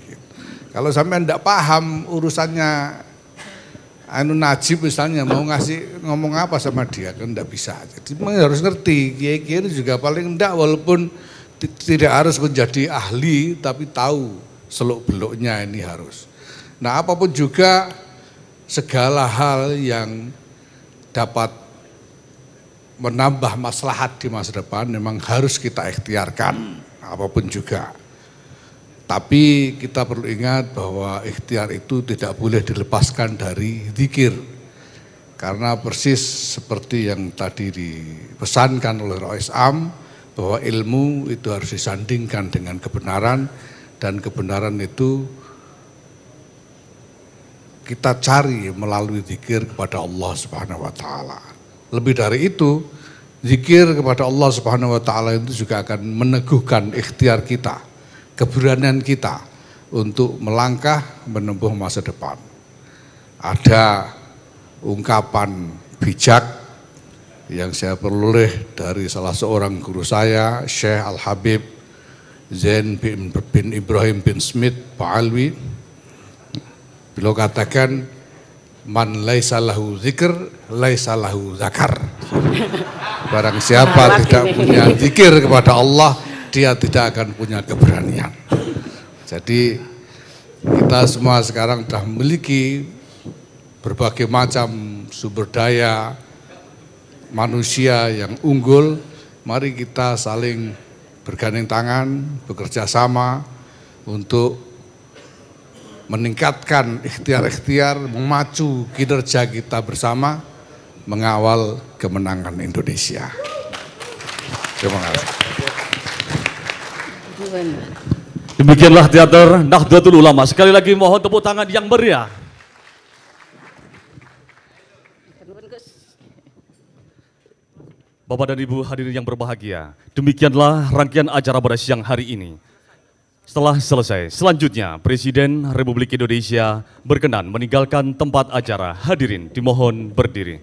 Kalau sampean tidak paham urusannya anu najib misalnya mau ngasih ngomong apa sama dia kan tidak bisa. Jadi harus ngerti kiai-kiai juga paling tidak walaupun tidak harus menjadi ahli tapi tahu seluk-beluknya ini harus. Nah, apapun juga segala hal yang dapat menambah maslahat di masa depan memang harus kita ikhtiarkan apapun juga. Tapi kita perlu ingat bahwa ikhtiar itu tidak boleh dilepaskan dari zikir. Karena persis seperti yang tadi dipesankan oleh Rois Am, bahwa ilmu itu harus disandingkan dengan kebenaran, dan kebenaran itu kita cari melalui zikir kepada Allah Subhanahu wa taala. Lebih dari itu, zikir kepada Allah Subhanahu wa taala itu juga akan meneguhkan ikhtiar kita, keberanian kita untuk melangkah menempuh masa depan. Ada ungkapan bijak yang saya peroleh dari salah seorang guru saya, Syekh Al Habib Zain bin, Ibrahim bin Smith Pak Alwi, beliau katakan man laisalahu zikr zikir laisa zakar barang siapa tidak punya zikir kepada Allah dia tidak akan punya keberanian jadi kita semua sekarang sudah memiliki berbagai macam sumber daya manusia yang unggul mari kita saling bergandeng tangan, bekerja sama untuk meningkatkan ikhtiar-ikhtiar, memacu kinerja kita bersama, mengawal kemenangan Indonesia. Terima kasih. Demikianlah teater Nahdlatul Ulama. Sekali lagi mohon tepuk tangan yang meriah. Bapak dan Ibu hadirin yang berbahagia, demikianlah rangkaian acara pada siang hari ini. Setelah selesai, selanjutnya Presiden Republik Indonesia berkenan meninggalkan tempat acara. Hadirin dimohon berdiri.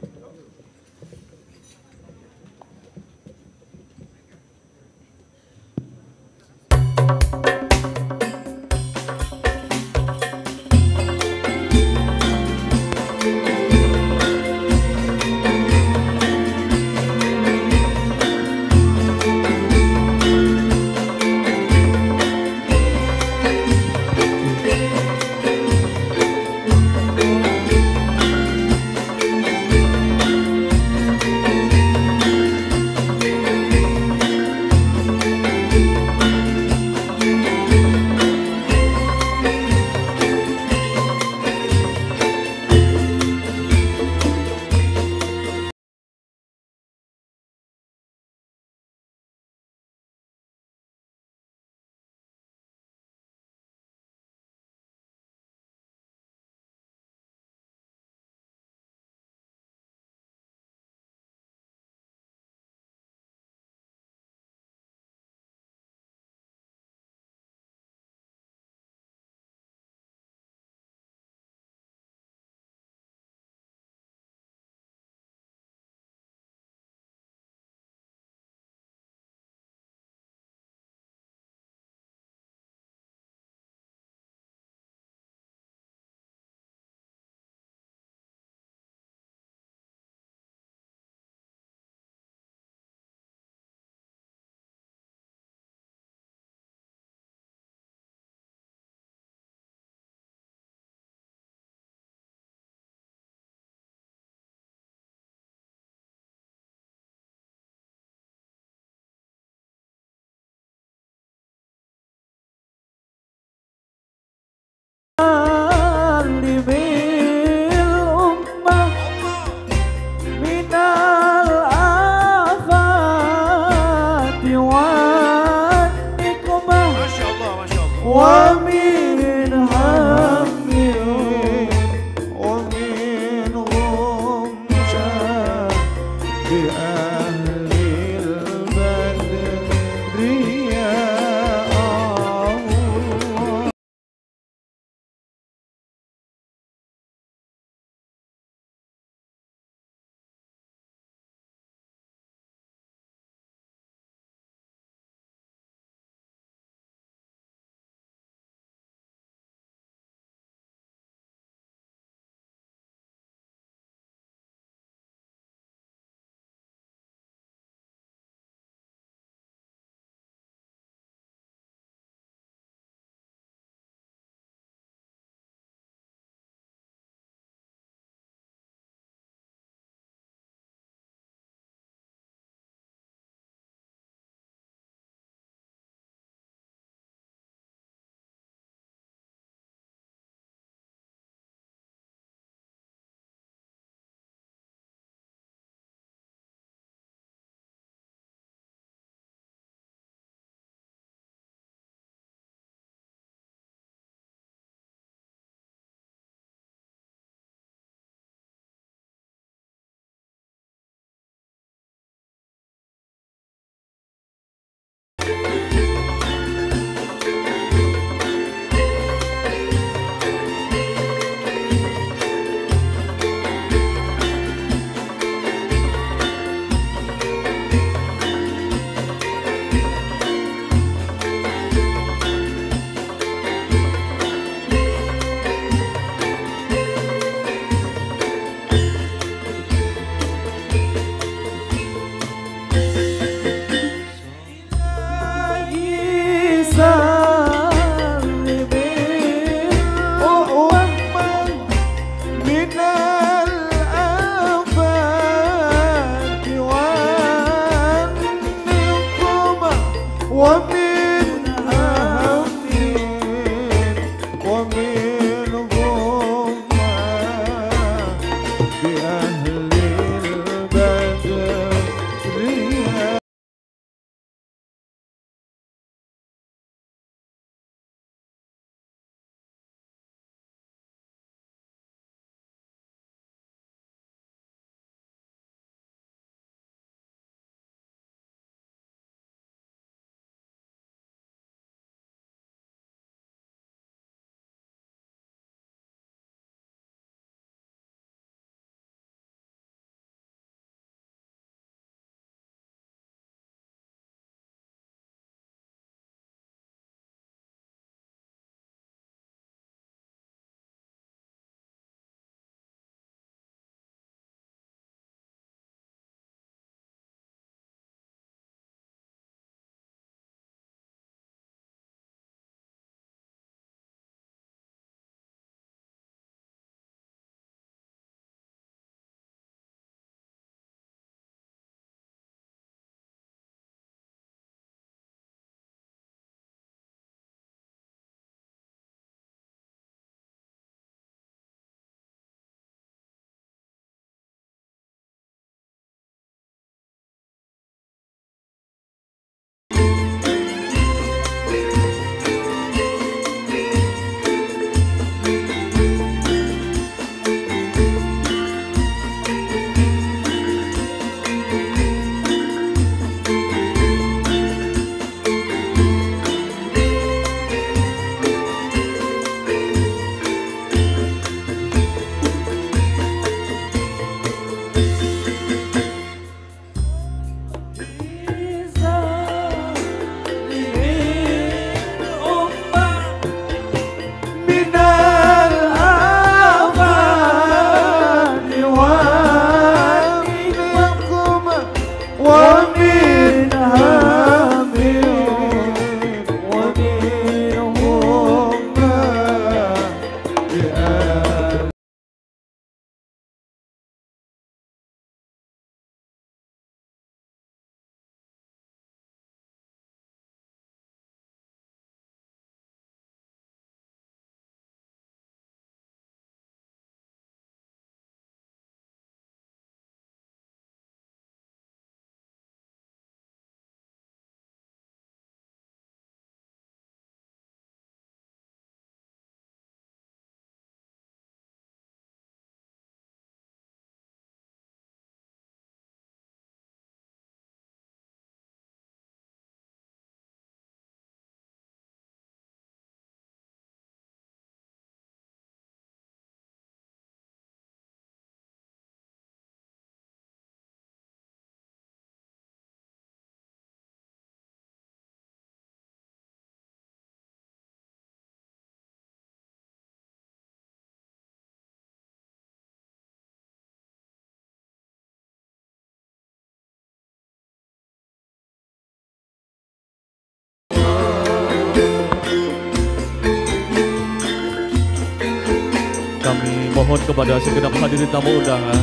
kepada segenap hadirin tamu undangan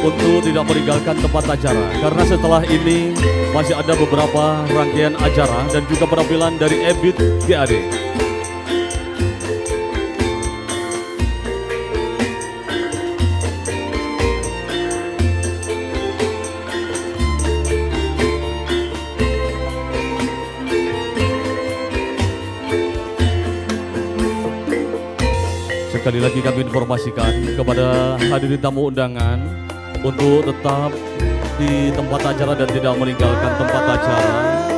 untuk tidak meninggalkan tempat acara karena setelah ini masih ada beberapa rangkaian acara dan juga penampilan dari Ebit GAD. Sekali lagi kami informasikan kepada hadirin tamu undangan untuk tetap di tempat acara dan tidak meninggalkan tempat acara.